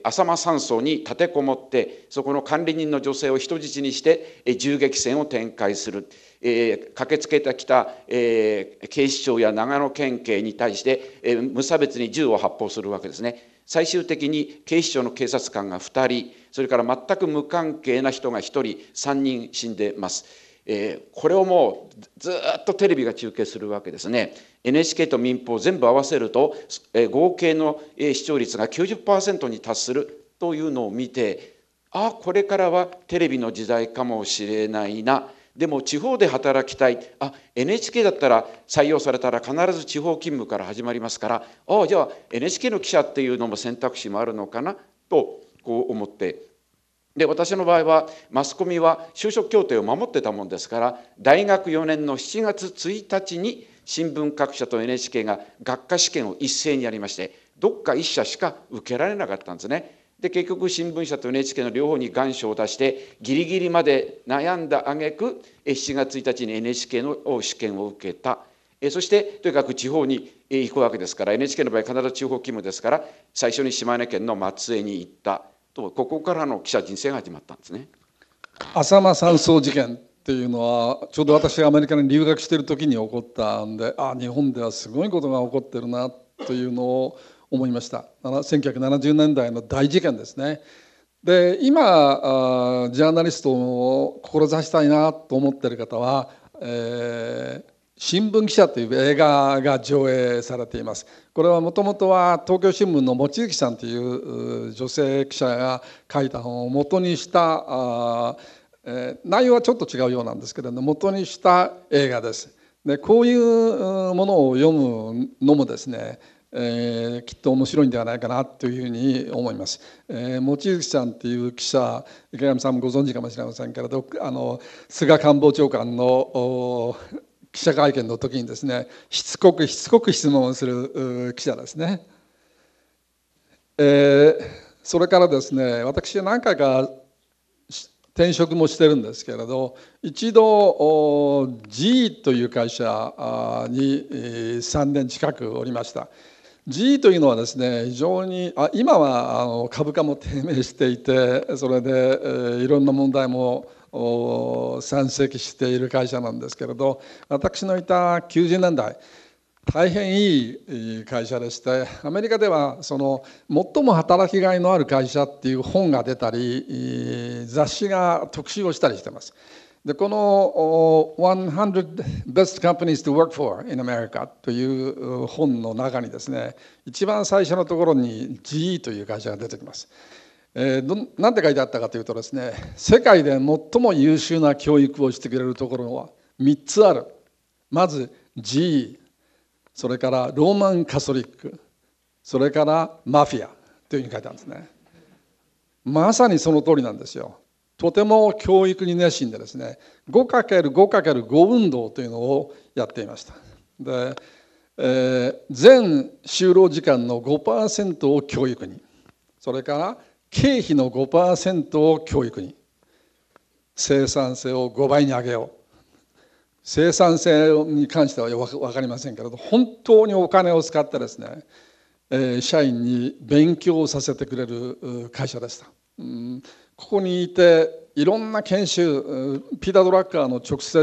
浅間山荘に立てこもってそこの管理人の女性を人質にして銃撃戦を展開する。えー、駆けつけてきた、えー、警視庁や長野県警に対して、えー、無差別に銃を発砲するわけですね。最終的に警視庁の警察官が2人、それから全く無関係な人が1人、3人死んでます。えー、これをもうずっとテレビが中継するわけですね。NHK と民放全部合わせると、えー、合計の視聴率が90%に達するというのを見て、ああ、これからはテレビの時代かもしれないな。でも地方で働きたいあ NHK だったら採用されたら必ず地方勤務から始まりますからああじゃあ NHK の記者っていうのも選択肢もあるのかなとこう思ってで私の場合はマスコミは就職協定を守ってたもんですから大学4年の7月1日に新聞各社と NHK が学科試験を一斉にやりましてどっか1社しか受けられなかったんですね。で結局新聞社と NHK の両方に願書を出してギリギリまで悩んだ挙句7月1日に NHK の試験を受けたそしてとにかく地方に行くわけですから NHK の場合必ず地方勤務ですから最初に島根県の松江に行ったとここからの記者人生が始まったんですね。浅間山荘事件っていうのはちょうど私がアメリカに留学してる時に起こったんであ日本ではすごいことが起こってるなというのを思いました1970年代の大事件ですねで今あジャーナリストを志したいなと思ってる方は、えー、新聞記者という映画が上映されていますこれはもともとは東京新聞の望月さんという女性記者が書いた本を元にしたあ、えー、内容はちょっと違うようなんですけれど元にした映画ですでこういうものを読むのもですねえー、きっと面白いんではないかなというふうに思います。えー、望月さんという記者池上さんもご存知かもしれませんけれどあの菅官房長官の記者会見の時にですねしつこくしつこく質問をする記者ですね。えー、それからですね私は何回か転職もしてるんですけれど一度 G という会社に3年近くおりました。G というのはですね非常にあ今はあの株価も低迷していてそれで、えー、いろんな問題も山積している会社なんですけれど私のいた90年代大変いい会社でしてアメリカではその最も働きがいのある会社っていう本が出たり雑誌が特集をしたりしてます。でこの100 Best Companies to Work for in America という本の中にですね一番最初のところに GE という会社が出てきます。えー、なんて書いてあったかというとですね世界で最も優秀な教育をしてくれるところは3つある。まず GE それからローマンカソリックそれからマフィアというふうに書いてあるんですね。まさにその通りなんですよ。とても教育に熱心でですね 5×5×5 運動というのをやっていましたで、えー、全就労時間の5%を教育にそれから経費の5%を教育に生産性を5倍に上げよう生産性に関しては分かりませんけれど本当にお金を使ってですね、え社員に勉強をさせてくれる会社でした、うん、ここにいていろんな研修ピーター・ドラッカーの直接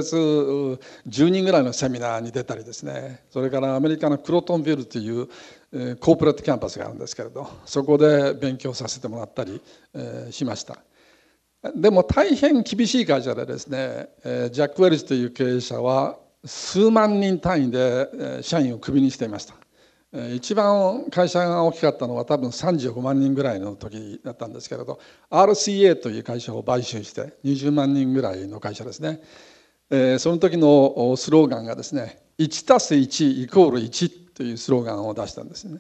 10人ぐらいのセミナーに出たりですねそれからアメリカのクロトンビルというコーポレートキャンパスがあるんですけれどそこで勉強させてもらったりしましたでも大変厳しい会社でですねジャック・ウェルズという経営者は数万人単位で社員をクビにしていました一番会社が大きかったのは多分35万人ぐらいの時だったんですけれど RCA という会社を買収して20万人ぐらいの会社ですねその時のスローガンがですね1たす1イコール1というスローガンを出したんですね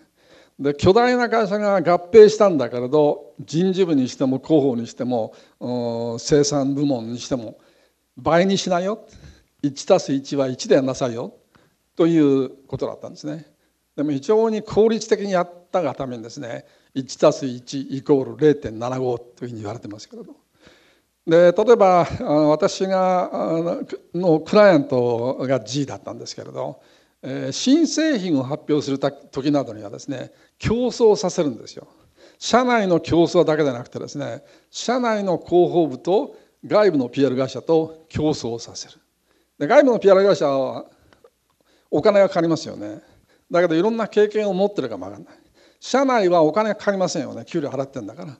で巨大な会社が合併したんだけれど人事部にしても広報にしても生産部門にしても倍にしないよ1たす1は1でなさいよということだったんですね。でも非常に効率的にやったがためにですね1たす1イコール0.75というふうに言われてますけれどで例えば私がのクライアントが G だったんですけれど新製品を発表する時などにはですね競争させるんですよ。社内の競争だけじゃなくてですね社内の広報部と外部の PR 会社と競争させるで外部の PR 会社はお金がかかりますよねだけどいろんな経験を持ってるかもわかんない社内はお金かかりませんよね給料払ってんだから、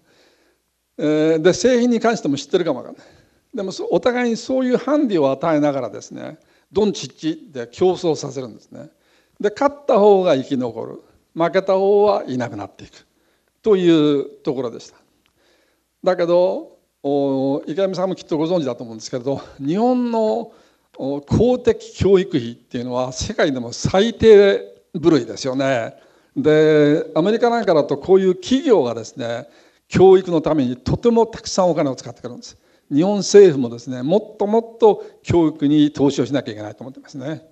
えー、で製品に関しても知ってるかもわかんないでもお互いにそういうハンディを与えながらですねドンチッチで競争させるんですねで勝った方が生き残る負けた方はいなくなっていくというところでしただけど池上さんもきっとご存知だと思うんですけれど日本の公的教育費っていうのは世界でも最低部類ですよね。でアメリカなんかだとこういう企業がですね教育のためにとてもたくさんお金を使ってくるんです。日本政府もですねもっともっと教育に投資をしなきゃいけないと思ってますね。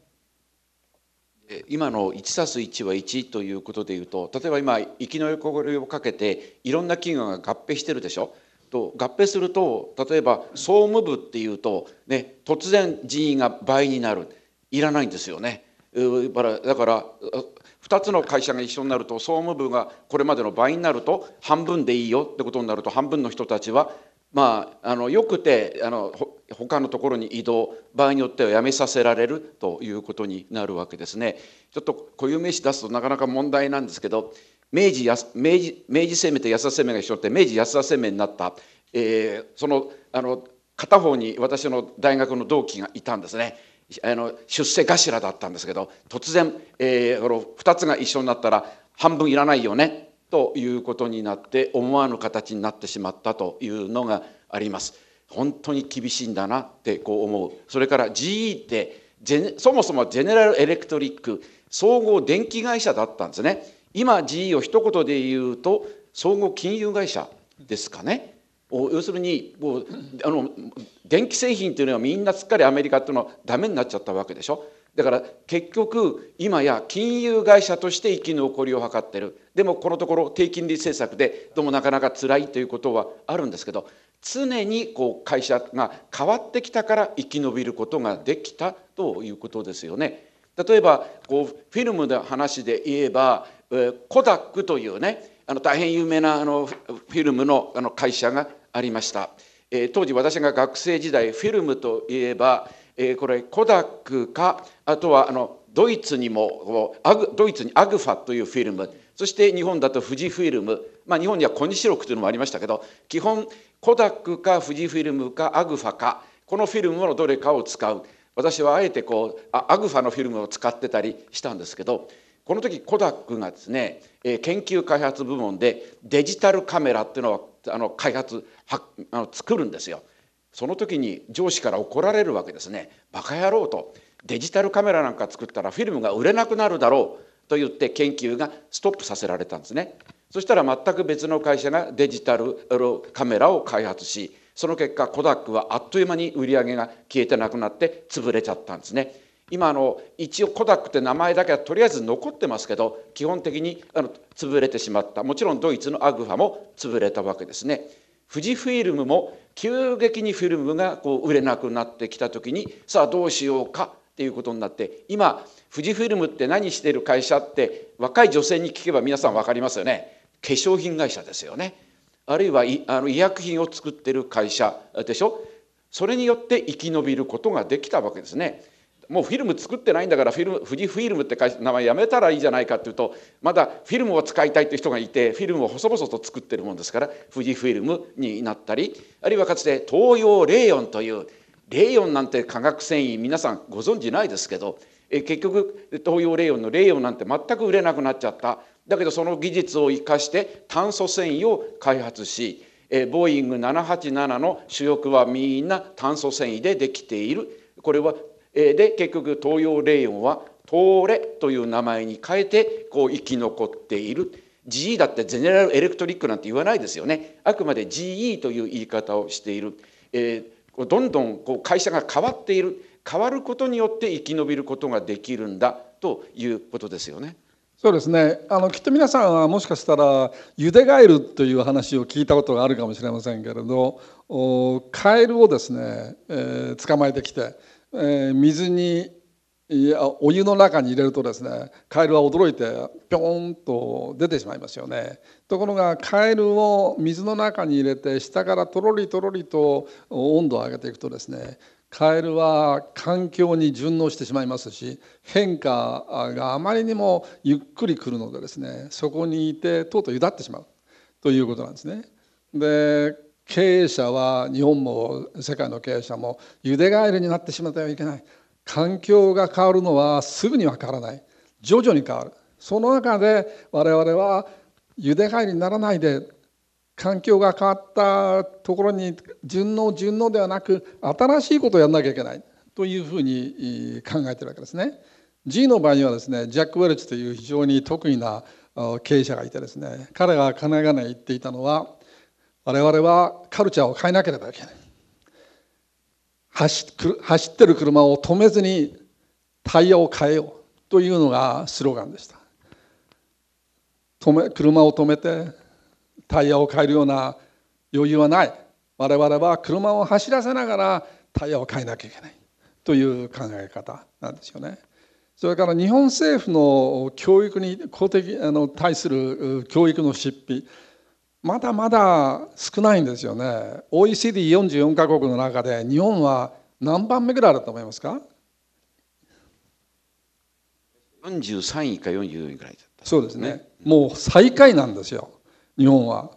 今の1たす1は1ということでいうと例えば今生き残りをかけていろんな企業が合併してるでしょと合併すると例えば総務部っていうと、ね、突然人員が倍になるいらないんですよね。だから2つの会社が一緒になると総務部がこれまでの倍になると半分でいいよってことになると半分の人たちはまあ、あのよくてあの他のところに移動場合によっては辞めさせられるということになるわけですね。ちょっと固有名詞出すとなかなか問題なんですけど明治や明治明治生命と安田生命が一緒って明治安田生命になった、えー、そのあの片方に私の大学の同期がいたんですね。あの出世頭だったんですけど突然、えー、この2つが一緒になったら半分いらないよねということになって思わぬ形になってしまったというのがあります。本当に厳しいんだなってこう思うそれから GE ってそもそもジェネラル・エレクトリック総合電気会社だったんですね今 GE を一言で言うと総合金融会社ですかね要するにもうあの電気製品というのはみんなすっかりアメリカというのはダメになっちゃったわけでしょ。だから結局今や金融会社として生き残りを図ってるでもこのところ低金利政策でどうもなかなか辛いということはあるんですけど常にこう会社が変わってきたから生き延びることができたということですよね。例えばこうフィルムの話で言えば、えー、コダックというねあの大変有名なあのフィルムのあの会社がありました。え当時私が学生時代フィルムといえば、えこれコダックかあとはあのドイツにもアグドイツにアグファというフィルムそして日本だと富士フィルム、まあ、日本にはコニシロクというのもありましたけど基本コダックか富士フィルムかアグファかこのフィルムのどれかを使う私はあえてこうアグファのフィルムを使ってたりしたんですけどこの時コダックがですね研究開発部門でデジタルカメラっていうのはあの開発はあの作るんですよ。その時に上司から怒られるわけですね。バカ野郎とデジタルカメラなんか作ったらフィルムが売れなくなるだろうと言って研究がストップさせられたんですね。そしたら全く別の会社がデジタルカメラを開発しその結果コダックはあっという間に売り上げが消えてなくなって潰れちゃったんですね。今あの一応コダックって名前だけはとりあえず残ってますけど基本的にあの潰れてしまったもちろんドイツのアグファも潰れたわけですね富士フィルムも急激にフィルムがこう売れなくなってきた時にさあどうしようかっていうことになって今富士フィルムって何してる会社って若い女性に聞けば皆さん分かりますよね化粧品会社ですよねあるいはあの医薬品を作ってる会社でしょそれによって生き延びることができたわけですね。もうフィルム作ってないんだからフィルム富士フィルムって名前やめたらいいじゃないかっていうとまだフィルムを使いたいという人がいてフィルムを細々と作ってるもんですから富士フィルムになったりあるいはかつて東洋レーヨンというレーヨンなんて化学繊維皆さんご存じないですけどえ結局東洋レーヨンのレーヨンなんて全く売れなくなっちゃっただけどその技術を生かして炭素繊維を開発しえボーイング787の主翼はみんな炭素繊維でできているこれはで結局東洋レイオンは東レという名前に変えてこう生き残っている GE だってゼネラルエレクトリックなんて言わないですよねあくまで GE という言い方をしている、えー、どんどんこう会社が変わっている変わることによって生き延びることができるんだということですよね。そうですねあのきっと皆さんはもしかしたらゆでガエルという話を聞いたことがあるかもしれませんけれどカエルをですね、えー、捕まえてきてえー、水にいやお湯の中に入れるとですねカエルは驚いてぴょんと出てしまいますよねところがカエルを水の中に入れて下からとろりとろりと温度を上げていくとですねカエルは環境に順応してしまいますし変化があまりにもゆっくり来るのでですねそこにいてとうとうゆだってしまうということなんですね。で経営者は日本も世界の経営者もゆでガエルになってしまってはいけない環境が変わるのはすぐには変わらない徐々に変わるその中で我々はゆでガエルにならないで環境が変わったところに順応順応ではなく新しいことをやんなきゃいけないというふうに考えてるわけですね。G の場合にはですねジャック・ウェルチという非常に得意な経営者がいてですね彼が金ね言っていたのは我々はカルチャーを変えなければいけない走走ってる車を止めずにタイヤを変えようというのがスローガンでした止め車を止めてタイヤを変えるような余裕はない我々は車を走らせながらタイヤを変えなきゃいけないという考え方なんですよね。それから日本政府の教育に公的あの対する教育の執筆まだまだ少ないんですよね OECD44 カ国の中で日本は何番目ぐらいだと思いますか43位か44位ぐらいだった、ね、そうですね、もう最下位なんですよ日本は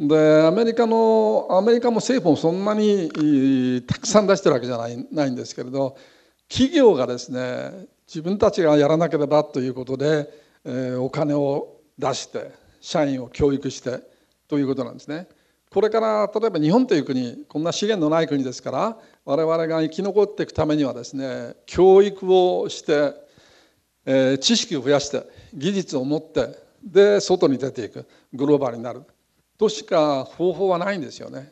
でアメリカのアメリカも政府もそんなにたくさん出してるわけじゃないないんですけれど企業がですね自分たちがやらなければということで、えー、お金を出して社員を教育してということなんですね。これから例えば日本という国こんな資源のない国ですから我々が生き残っていくためにはですね教育をして、えー、知識を増やして技術を持ってで外に出ていくグローバルになるとしか方法はないんですよね。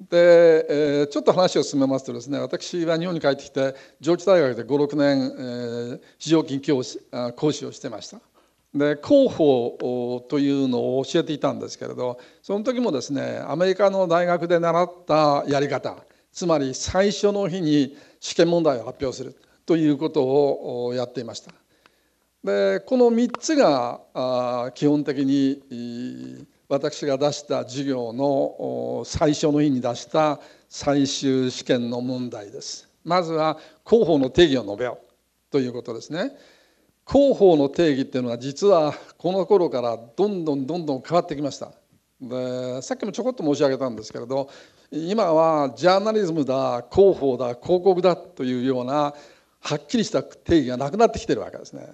で、えー、ちょっと話を進めますとですね私は日本に帰ってきて上智大学で56年、えー、非常勤講師をしてました。で広報というのを教えていたんですけれどその時もですねアメリカの大学で習ったやり方つまり最初の日に試験問題を発表するということをやっていました。でこの3つが基本的に私が出した授業の最初の日に出した最終試験の問題です。まずは広報の定義を述べようということですね。広報の定義っていうのは実はこの頃からどんどんどんどん変わってきましたでさっきもちょこっと申し上げたんですけれど今はジャーナリズムだ広報だ広告だというようなはっきりした定義がなくなってきてるわけですね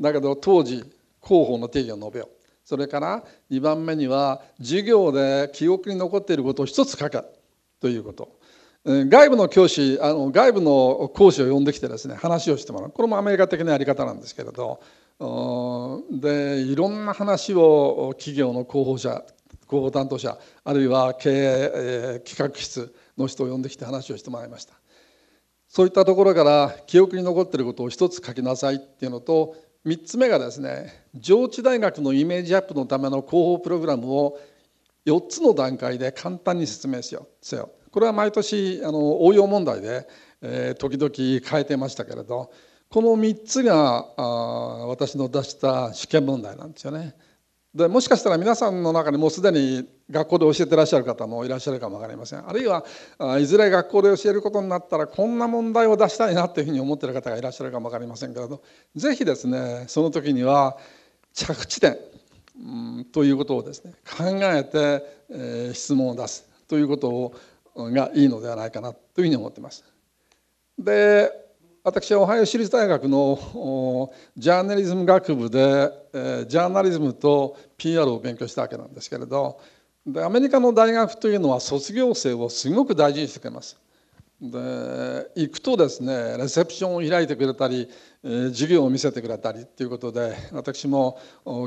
だけど当時広報の定義を述べようそれから2番目には授業で記憶に残っていることを一つ書けということ外部の教師あの外部の講師を呼んできてですね話をしてもらうこれもアメリカ的なやり方なんですけれどでいろんな話を企業の広報者広報担当者あるいは経営、えー、企画室の人を呼んできて話をしてもらいましたそういったところから記憶に残っていることを一つ書きなさいっていうのと3つ目がですね上智大学のイメージアップのための広報プログラムを4つの段階で簡単に説明せよ。これは毎年あの応用問題で、えー、時々変えてましたけれどこの3つがあ私の出した試験問題なんですよね。でもしかしたら皆さんの中にもうすでに学校で教えてらっしゃる方もいらっしゃるかも分かりませんあるいはいずれ学校で教えることになったらこんな問題を出したいなっていうふうに思ってる方がいらっしゃるかも分かりませんけれど是非ですねその時には着地点うんということをですね考えて、えー、質問を出すということをがいいのではないかなというふうに思ってます。で私はオハイオ州立大学のジャーナリズム学部でえジャーナリズムと PR を勉強したわけなんですけれどでアメリカの大学というのは卒業生をすごく大事にしてくれます。で行くとですねレセプションを開いてくれたり授業を見せてくれたりということで私も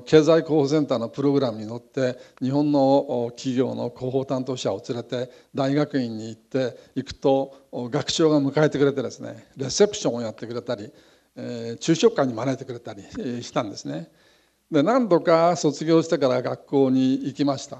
経済広報センターのプログラムに乗って日本の企業の広報担当者を連れて大学院に行って行くと学長が迎えてくれてですねレセプションをやってくれたり昼食会に招いてくれたりしたんですね。で何度か卒業してから学校に行きました。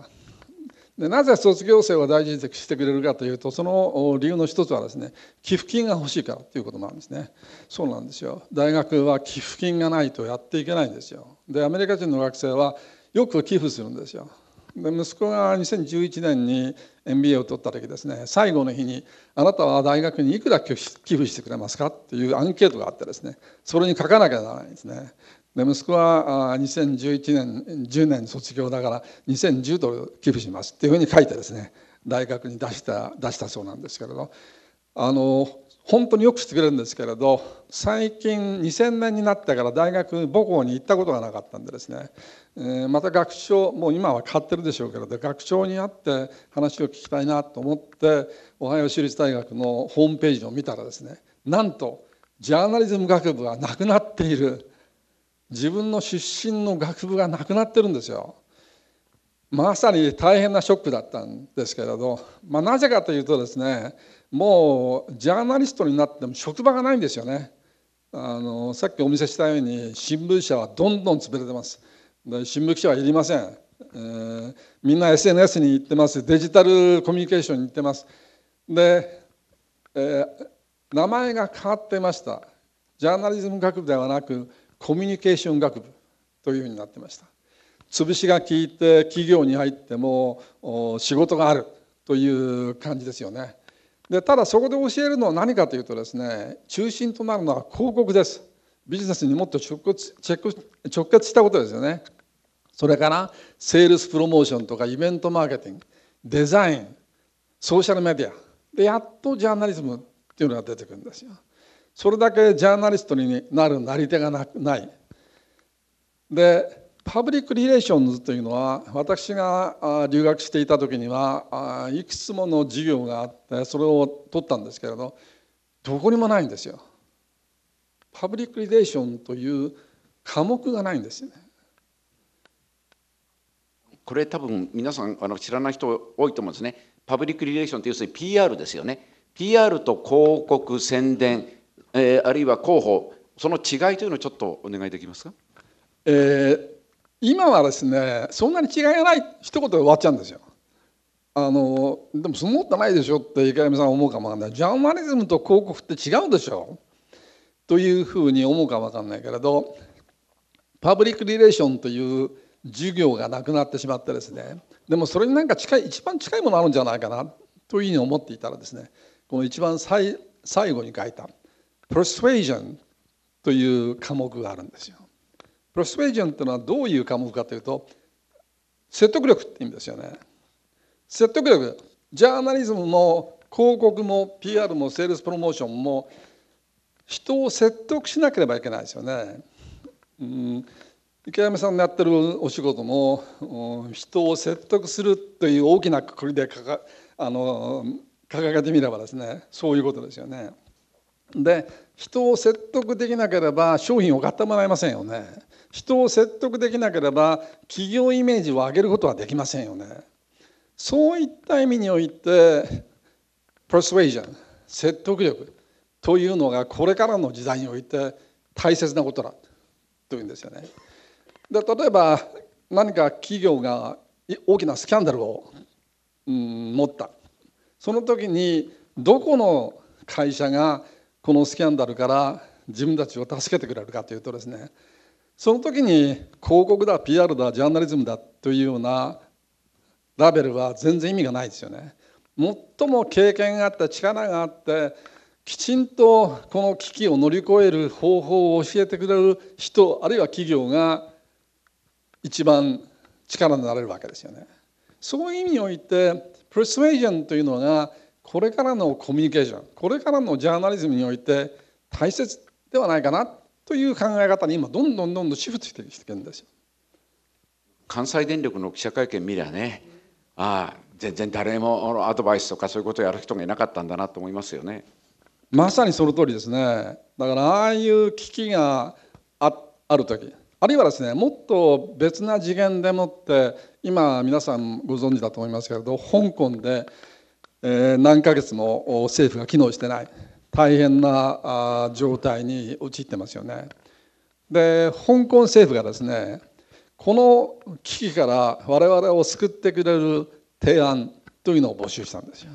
でなぜ卒業生を大事にしてくれるかというとその理由の一つはですね寄付金が欲しいからということなんですねそうなんですよ大学は寄付金がないとやっていけないんですよでアメリカ人の学生はよく寄付するんですよで息子が2011年に MBA を取った時ですね最後の日に「あなたは大学にいくら寄付してくれますか?」っていうアンケートがあってですねそれに書かなきゃならないんですねで息子は2011年10年卒業だから2010ドル寄付しますっていうふうに書いてですね大学に出した出したそうなんですけれどあの本当によくしてくれるんですけれど最近2000年になってから大学母校に行ったことがなかったんでですね、えまた学長もう今は変わってるでしょうけれど学長に会って話を聞きたいなと思ってオハイオ州立大学のホームページを見たらですねなんとジャーナリズム学部がなくなっている自分の出身の学部がなくなってるんですよ。まさに大変なショックだったんですけれど、まあ、なぜかというとですねもうジャーナリストになっても職場がないんですよね。あのさっきお見せしたように新聞社はどんどん潰れてます。で新聞記者はいりません。えー、みんな SNS に行ってますデジタルコミュニケーションに行ってます。で、えー、名前が変わってました。ジャーナリズム学部ではなくコミュニケーション学部というふうになってました潰しが効いて企業に入っても仕事があるという感じですよねでただそこで教えるのは何かというとですね中心となるのは広告ですビジネスにもっと直結チェック直結したことですよねそれからセールスプロモーションとかイベントマーケティングデザインソーシャルメディアでやっとジャーナリズムっていうのが出てくるんですよそれだけジャーナリストになるなり手がないでパブリック・リレーションズというのは私が留学していた時にはいくつもの授業があってそれを取ったんですけれどどこにもないんですよ。パブリック・リレーションという科目がないんですよね。これ多分皆さんあの知らない人多いと思うんですね。パブリック・リレーションって要するに PR ですよね。PR と広告宣伝えー、あるいは候補その違いというのをちょっとお願いできますか、えー、今はですねそんなに違いがない一言で終わっちゃうんですよ。あのでもそんなことないでしょって池上さん思うかもわかんないジャーナリズムと広告って違うでしょというふうに思うかわかんないけれどパブリック・リレーションという授業がなくなってしまってですねでもそれになんか近い一番近いものあるんじゃないかなというふうに思っていたらですねこの一番最後に書いた「persuasion という科目があるんですよ。persuasion というのはどういう科目かというと説得力って意味ですよね。説得力ジャーナリズムも広告も PR もセールスプロモーションも人を説得しなければいけないですよね。うん、池上さんのやってるお仕事も、うん、人を説得するという大きな括りでかかあの掲げてみればですねそういうことですよね。で人を説得できなければ商品を買ってもらえませんよね人を説得できなければ企業イメージを上げることはできませんよねそういった意味においてプロスウェイ i o n 説得力というのがこれからの時代において大切なことだというんですよねで例えば何か企業が大きなスキャンダルを、うん、持ったその時にどこの会社がこのスキャンダルから自分たちを助けてくれるかというとですねその時に広告だ PR だジャーナリズムだというようなラベルは全然意味がないですよね。最も経験があって力があってきちんとこの危機を乗り越える方法を教えてくれる人あるいは企業が一番力になれるわけですよね。そういう意味においてプレスウェージョンというのがこれからのコミュニケーションこれからのジャーナリズムにおいて大切ではないかなという考え方に今どんどんどんどんシフトしてきてるんですよ。関西電力の記者会見見りゃねああ全然誰もアドバイスとかそういうことをやる人がいなかったんだなと思いますよね。まさにその通りですね。だからああいう危機があある時あるいはですねもっと別な次元でもって今皆さんご存知だと思いますけれど香港で何ヶ月も政府が機能してない大変な状態に陥ってますよね。で香港政府がですねこの危機から我々を救ってくれる提案というのを募集したんですよ。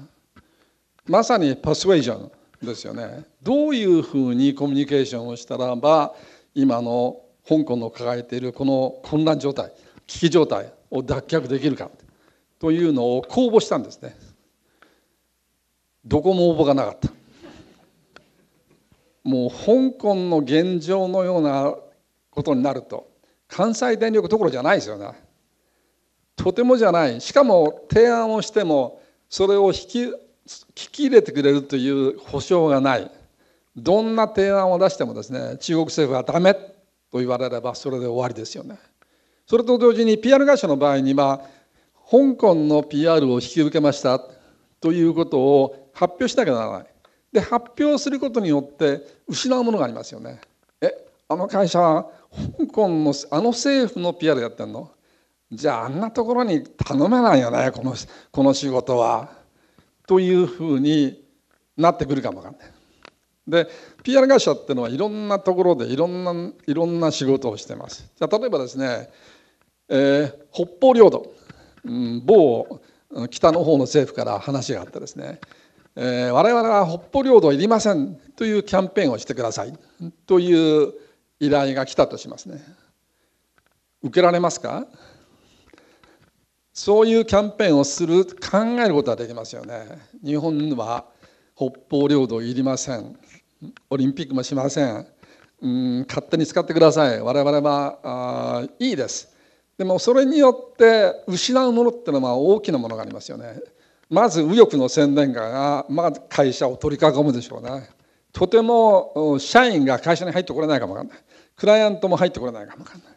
まさにパスウェイジョンですよね。どういうふうにコミュニケーションをしたらば今の香港の抱えているこの混乱状態危機状態を脱却できるかというのを公募したんですね。どこも応募がなかったもう香港の現状のようなことになると関西電力どころじゃないですよねとてもじゃないしかも提案をしてもそれを引き聞き入れてくれるという保証がないどんな提案を出してもですね中国政府はダメと言われればそれで終わりですよねそれと同時に PR 会社の場合には香港の PR を引き受けましたということを発表しなきゃならない。で発表することによって失うものがありますよね。えあの会社は香港のあの政府の PR やってんのじゃああんなところに頼めないよねこのこの仕事は。というふうになってくるかもわかんない。で PR 会社っていうのはいろんなところでいろんないろんな仕事をしてます。じゃあ例えばですね、えー、北方領土、うん、某北の方の政府から話があってですね、えー、我々は北方領土いりませんというキャンペーンをしてくださいという依頼が来たとしますね受けられますかそういうキャンペーンをする考えることはできますよね日本は北方領土いりませんオリンピックもしませんうん勝手に使ってください我々はあいいですでもそれによって失うものっていうのは大きなものがありますよね。まず右翼の宣伝家が、ま会社を取り囲むでしょうね。とても社員が会社に入ってこれないかもわかんない。クライアントも入ってこれないかもわかんない。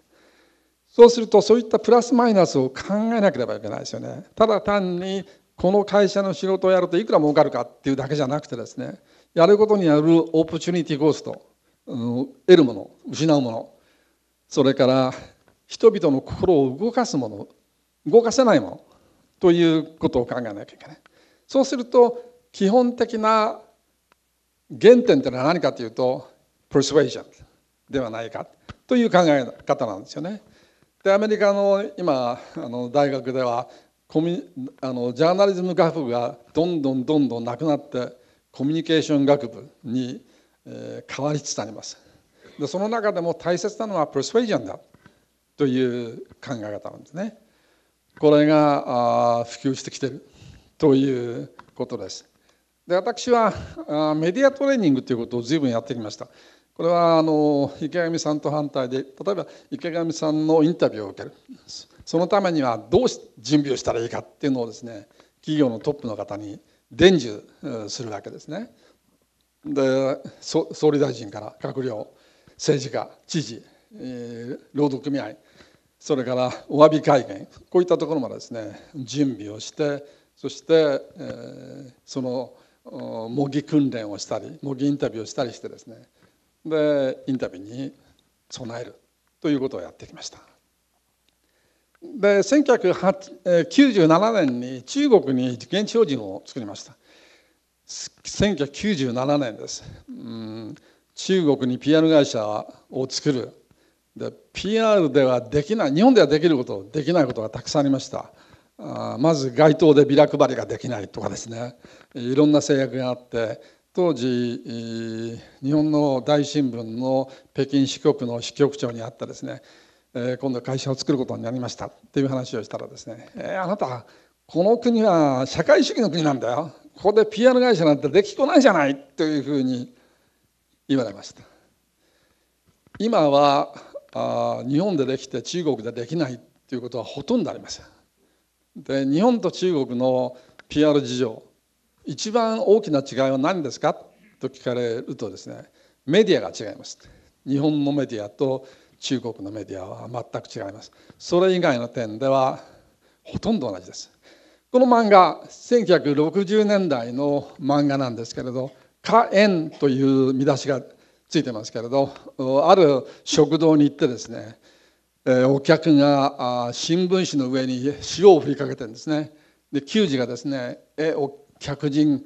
そうするとそういったプラスマイナスを考えなければいけないですよね。ただ単にこの会社の仕事をやるといくら儲かるかっていうだけじゃなくてですねやることによるオプチュニティコスト、うん、得るもの失うものそれから人々の心を動かすもの動かせないものということを考えなきゃいけないそうすると基本的な原点というのは何かというと persuasion ではないかという考え方なんですよねでアメリカの今あの大学ではコミあのジャーナリズム学部がどんどんどんどんなくなってコミュニケーション学部に、えー、変わりつつありますでその中でも大切なのはプロス s u a s i o だという考え方なんですね。これが普及してきてるということです。で私はメディアトレーニングということを随分やってきました。これはあの池上さんと反対で例えば池上さんのインタビューを受けるそのためにはどう準備をしたらいいかっていうのをですね企業のトップの方に伝授するわけですね。で総理大臣から閣僚政治家知事、えー、労働組合それからお詫び会見こういったところまでですね準備をしてそして、えー、その模擬訓練をしたり模擬インタビューをしたりしてですねでインタビューに備えるということをやってきました。で1997年に中国に現地法人を作りました1997年です、うん、中国にピアノ会社を作るで PR ではできない日本ではできることできないことがたくさんありましたあまず街頭でビラ配りができないとかですねいろんな制約があって当時日本の大新聞の北京支局の支局長にあったですね今度会社を作ることになりましたっていう話をしたらですね「えー、あなたこの国は社会主義の国なんだよここで PR 会社なんてできこないじゃない」というふうに言われました。今はあ日本でできて中国でできないっていうことはほとんどありません。で日本と中国の PR 事情一番大きな違いは何ですかと聞かれるとですねメディアが違います日本のメディアと中国のメディアは全く違いますそれ以外の点ではほとんど同じですこの漫画1960年代の漫画なんですけれど「火炎」という見出しがついてますけれどある食堂に行ってですねお客が新聞紙の上に塩を振りかけてるんですねで給仕がですね「えお客人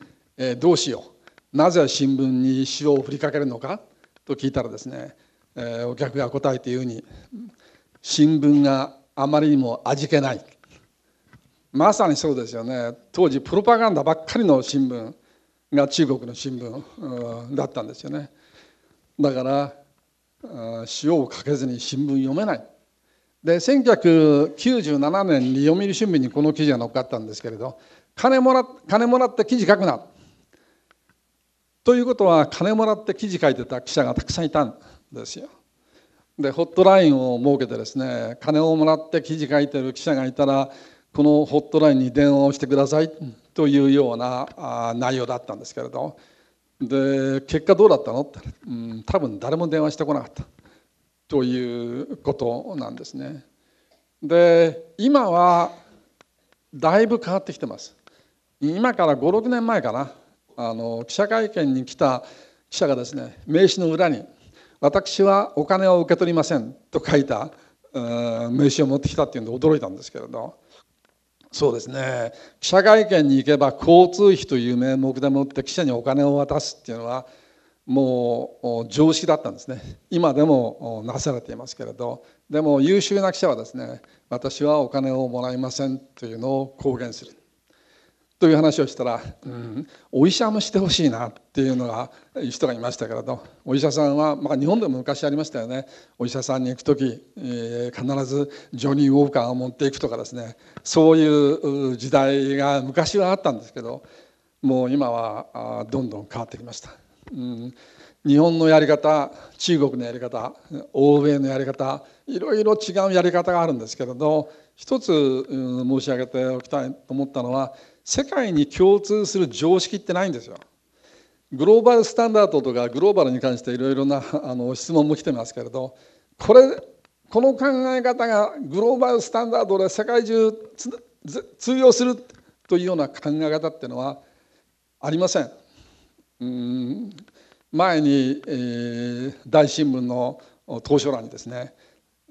どうしようなぜ新聞に塩を振りかけるのか?」と聞いたらですねお客が答えて言うに「新聞があまりにも味気ない」まさにそうですよね当時プロパガンダばっかりの新聞が中国の新聞だったんですよね。だから塩をかけずに新聞読めないで1997年に読売新聞にこの記事が載っかったんですけれど金もら金もらって記事書くなということは金もらって記事書いてた記者がたくさんいたんですよでホットラインを設けてですね金をもらって記事書いてる記者がいたらこのホットラインに電話をしてくださいというような内容だったんですけれどで結果どうだったのって、うん、多分誰も電話してこなかったということなんですね。で今はだいぶ変わってきてます。今から56年前かなあの記者会見に来た記者がですね名刺の裏に「私はお金を受け取りません」と書いた名刺を持ってきたっていうんで驚いたんですけれど。そうですね記者会見に行けば交通費という名目でもって記者にお金を渡すっていうのはもう常識だったんですね今でもなされていますけれどでも優秀な記者はですね私はお金をもらいませんというのを公言するという話をしたら、うん、お医者もしてほしいなっていうのが人がいましたけれどお医者さんは、まあ、日本でも昔ありましたよねお医者さんに行く時、えー、必ずジョニー・ウォーカーを持っていくとかですねそういう時代が昔はあったんですけどもう今はどんどん変わってきました。うん日本のやり方中国のやり方欧米のやり方いろいろ違うやり方があるんですけれど一つ、うん、申し上げておきたいと思ったのは世界に共通する常識ってないんですよ。グローバルスタンダードとかグローバルに関していろいろなあの質問も来てますけれどこれこの考え方がグローバルスタンダードで世界中通用するというような考え方っていうのはありません。うん前に、えー、大新聞の投書欄にですね、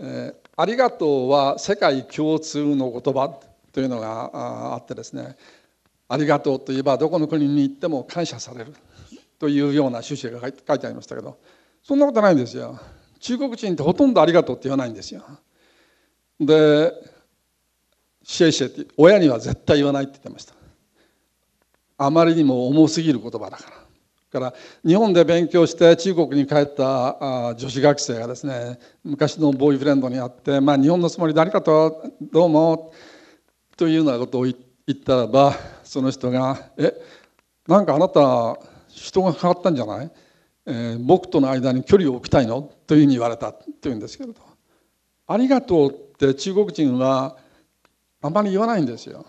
えー、ありがとうは世界共通の言葉」というのがあってですねありがとうといえばどこの国に行っても感謝されるというような趣旨が書いてありましたけどそんなことないんですよ中国人ってほとんどありがとうって言わないんですよでシェイシェイって親には絶対言わないって言ってましたあまりにも重すぎる言葉だからから日本で勉強して中国に帰った女子学生がですね昔のボーイフレンドに会って、まあ、日本のつもりでありがとうどうもというようなことを言ったらばその人が「えなんかあなた人が変わったんじゃない、えー、僕との間に距離を置きたいの?」というふうに言われたというんですけれど「ありがとう」って中国人はあまり言わないんですよ。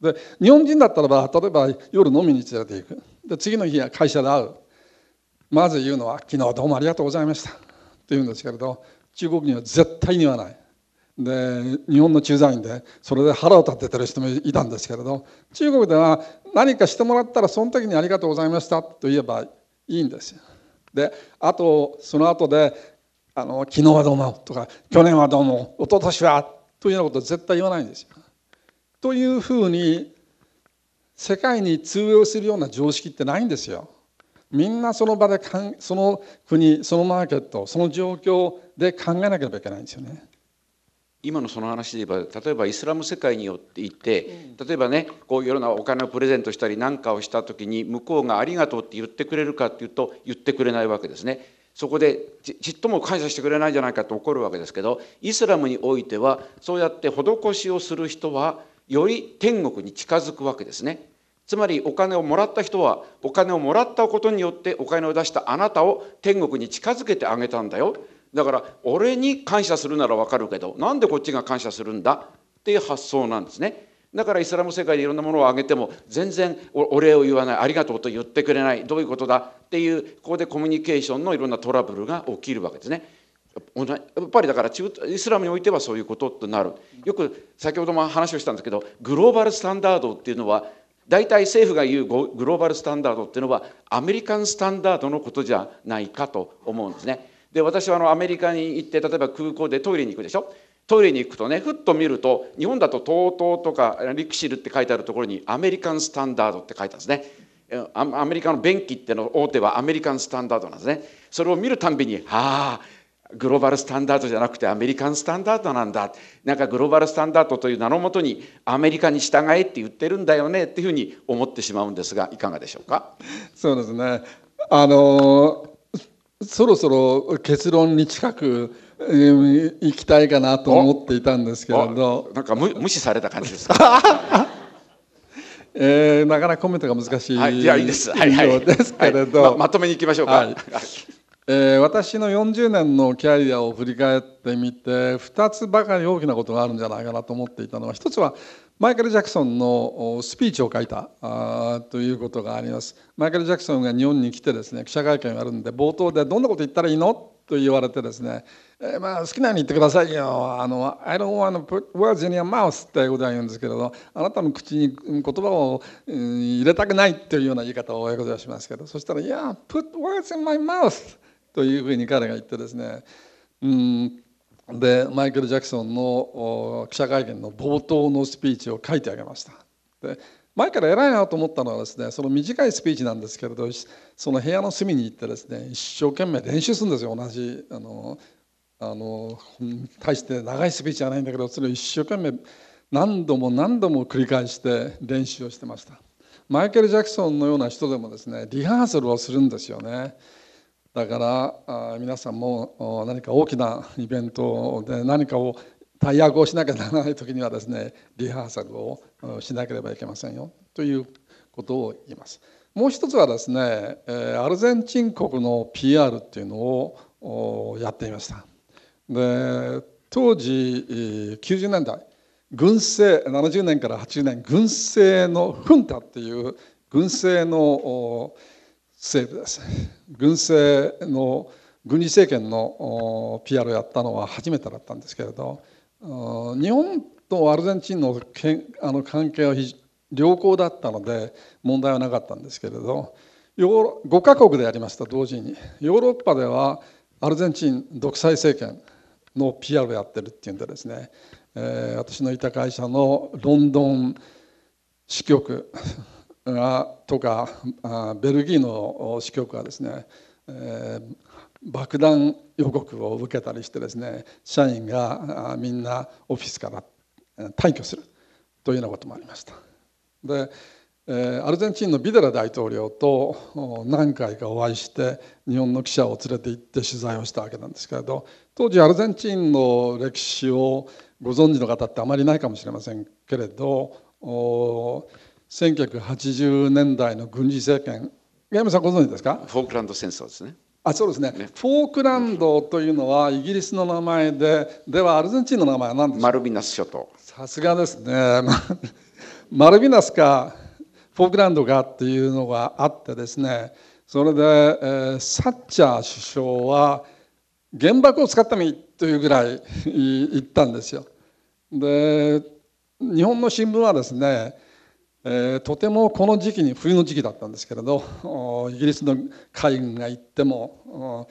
で日本人だったらば例えば夜飲みに連れていくで次の日は会社で会うまず言うのは「昨日どうもありがとうございました」と言うんですけれど中国人は絶対に言わないで日本の駐在員でそれで腹を立ててる人もいたんですけれど中国では何かしてもらったらその時にありがとうございましたと言えばいいんですよ。であとその後であの「昨日はどうも」とか「去年はどうも」「一昨年は」というようなこと絶対言わないんですよ。というふうに世界に通用するような常識ってないんですよ。みんなその場でかんその国そのマーケットその状況で考えなければいけないんですよね。今のその話で言えば例えばイスラム世界によっていて例えばねこういろんなお金をプレゼントしたり何かをした時に向こうが「ありがとう」って言ってくれるかっていうと言ってくれないわけですね。そこでちっとも感謝してくれないじゃないかと怒るわけですけどイスラムにおいてはそうやって施しをする人はより天国に近づくわけですね。つまりお金をもらった人はお金をもらったことによってお金を出したあなたを天国に近づけてあげたんだよだから俺に感謝するならわかるけどなんでこっちが感謝するんだっていう発想なんですね。だからイスラム世界でいろんなものをあげても全然お礼を言わないありがとうと言ってくれないどういうことだっていうここでコミュニケーションのいろんなトラブルが起きるわけですね。やっぱりだからイスラムにおいてはそういうこととなるよく先ほども話をしたんですけどグローバルスタンダードっていうのは大体政府が言うグローバルスタンダードっていうのはアメリカンスタンダードのことじゃないかと思うんですね。で私はあのアメリカに行って例えば空港でトイレに行くでしょトイレに行くとねふっと見ると日本だと TOTO とかリクシルって書いてあるところにアメリカンスタンダードって書いてあるんですねアメリカの便器っての大手はアメリカンスタンダードなんですねそれを見るたんびにああグローバルスタンダードじゃなくてアメリカンスタンダードなんだなんかグローバルスタンダードという名のもとにアメリカに従えって言ってるんだよねっていうふうに思ってしまうんですがいかがでしょうかそうですねあのーそろそろ結論に近く行きたいかなと思っていたんですけれどなんか無視された感じですか えー、なかなかコメントが難しい、はい、いやいいです、ですけれど、はいま、まとめにいきましょうか、はい、えー、私の40年のキャリアを振り返ってみて2つばかり大きなことがあるんじゃないかなと思っていたのは1つはマイケル・ジャクソンのスピーチを書いたということがありますマイケル・ジャクソンが日本に来てですね記者会見をやるんで冒頭で「どんなこと言ったらいいの?」と言われてですね「えー、まあ好きなように言ってくださいよ」あの「I don't want to put words in your mouth」ってことは言うんですけれどあなたの口に言葉を入れたくないというような言い方を親子ではしますけどそしたら「いや、yeah, put words in my mouth」というふうに彼が言ってですねうんでマイケル・ジャクソンの記者会見の冒頭のスピーチを書いてあげましたで前から偉いなと思ったのはですねその短いスピーチなんですけれどその部屋の隅に行ってですね一生懸命練習するんですよ同じあのあの大して長いスピーチじゃないんだけどそれを一生懸命何度も何度も繰り返して練習をしてましたマイケル・ジャクソンのような人でもですねリハーサルをするんですよねだから皆さんも何か大きなイベントで何かを大役をしなきゃならない時にはですねリハーサルをしなければいけませんよということを言います。もう一つはですねアルゼンチン国の PR っていうのをやっていました。で当時90年代軍政70年から80年軍政のフンタっていう軍政の政府です軍政の軍事政権の PR をやったのは初めてだったんですけれど日本とアルゼンチンのけんあの関係は良好だったので問題はなかったんですけれど5カ国でやりました同時にヨーロッパではアルゼンチン独裁政権の PR をやってるっていうんでですね、えー、私のいた会社のロンドン支局とかベルギーの支局はですね、えー、爆弾予告を受けたりしてですね社員がみんなオフィスから退去するというようなこともありました。でアルゼンチンのビデラ大統領と何回かお会いして日本の記者を連れて行って取材をしたわけなんですけれど当時アルゼンチンの歴史をご存知の方ってあまりないかもしれませんけれど1980年代の軍事政権八山さんご存知ですかフォークランド戦争ですねあそうですね、ね、フォークランドというのはイギリスの名前でではアルゼンチンの名前は何ですかマルビナス諸島さすがですね マルビナスかフォークランドかっていうのがあってですねそれで、えー、サッチャー首相は原爆を使ったみというぐらい言ったんですよ。で日本の新聞はですねえー、とてもこの時期に冬の時期だったんですけれどイギリスの海軍が行っても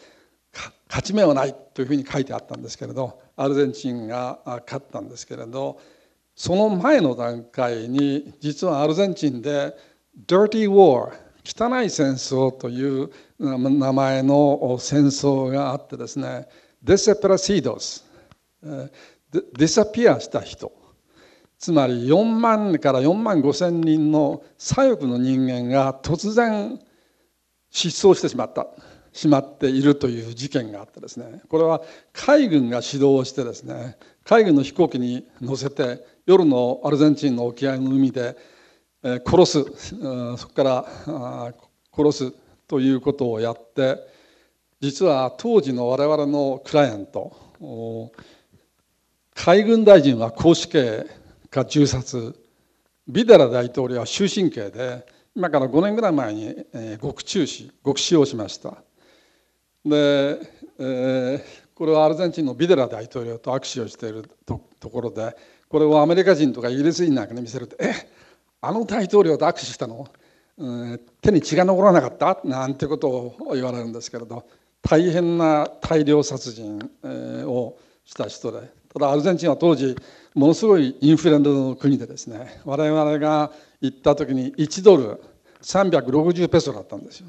勝ち目はないというふうに書いてあったんですけれどアルゼンチンが勝ったんですけれどその前の段階に実はアルゼンチンで「Dirty War」汚い戦争という名前の戦争があってですね「デセプラシードス」「ディサピアした人」つまり4万から4万5千人の左翼の人間が突然失踪してしまったしまっているという事件があってですねこれは海軍が指導してですね海軍の飛行機に乗せて夜のアルゼンチンの沖合の海で殺すそこから殺すということをやって実は当時の我々のクライアント海軍大臣は公主刑か銃殺ビデラ大統領は終身刑で今から5年ぐらい前に、えー、獄中死獄死をしましたで、えー、これはアルゼンチンのビデラ大統領と握手をしているところでこれをアメリカ人とかイギリス人なんかに見せると「えあの大統領と握手したの、うん、手に血が残らなかった?」なんてことを言われるんですけれど大変な大量殺人をした人でただアルゼンチンは当時ものすごいインフレの国でですね我々が行った時に1ドル360ペソだったんですよ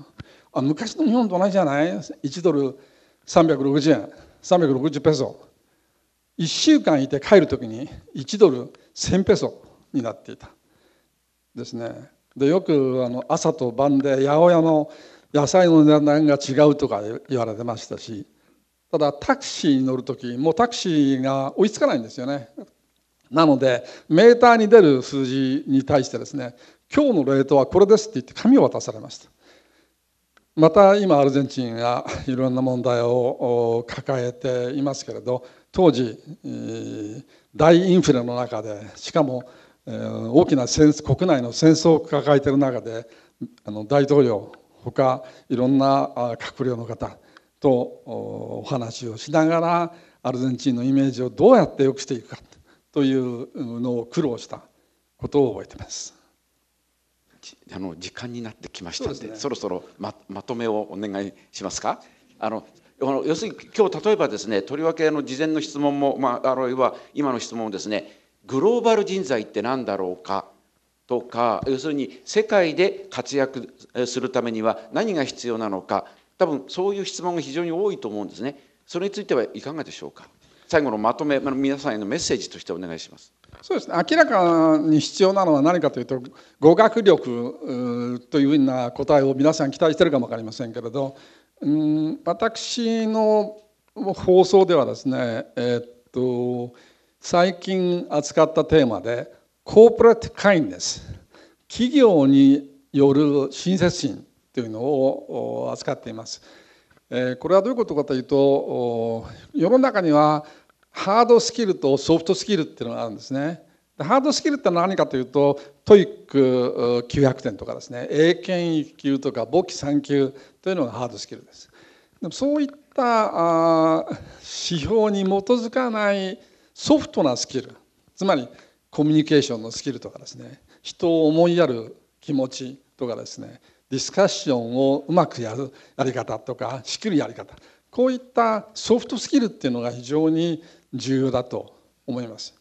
あ昔の日本と同じじゃない1ドル360円360ペソ1週間いて帰る時に1ドル1000ペソになっていたですねでよくあの朝と晩で八百屋の野菜の値段が違うとか言われてましたしただタクシーに乗る時もうタクシーが追いつかないんですよねなのでメーターに出る数字に対してですね今日のレートはこれですって言って紙を渡されましたまた今アルゼンチンがいろんな問題を抱えていますけれど当時大インフレの中でしかも大きな国内の戦争を抱えている中で大統領ほかいろんな閣僚の方とお話をしながらアルゼンチンのイメージをどうやって良くしていくかというのを苦労したことを覚えてます。あの時間になってきましたので、ね、そろそろままとめをお願いしますか。あの要するに今日例えばですねとりわけの事前の質問も、まあ、あるいは今の質問ですねグローバル人材って何だろうかとか要するに世界で活躍するためには何が必要なのか多分そういう質問が非常に多いと思うんですね。それについてはいかがでしょうか。最後のまとめ皆さんへのメッセージとしてお願いします。そうですね明らかに必要なのは何かというと語学力というような答えを皆さん期待してるかも分かりませんけれどうん私の放送ではですね、えっと最近扱ったテーマでコープレートカインネス企業による親切心というのを扱っています。これはどういうことかというと世の中にはハードスキルとソフトスキルっていうのがあるんですね。ハードスキルってのは何かというとトイック900点とかですね英検1級とか簿記3級というのがハードスキルです。でもそういったあ指標に基づかないソフトなスキルつまりコミュニケーションのスキルとかですね人を思いやる気持ちとかですねディスカッションをうまくやるやり方とか仕切るやり方こういったソフトスキルっていうのが非常に重要だと思います。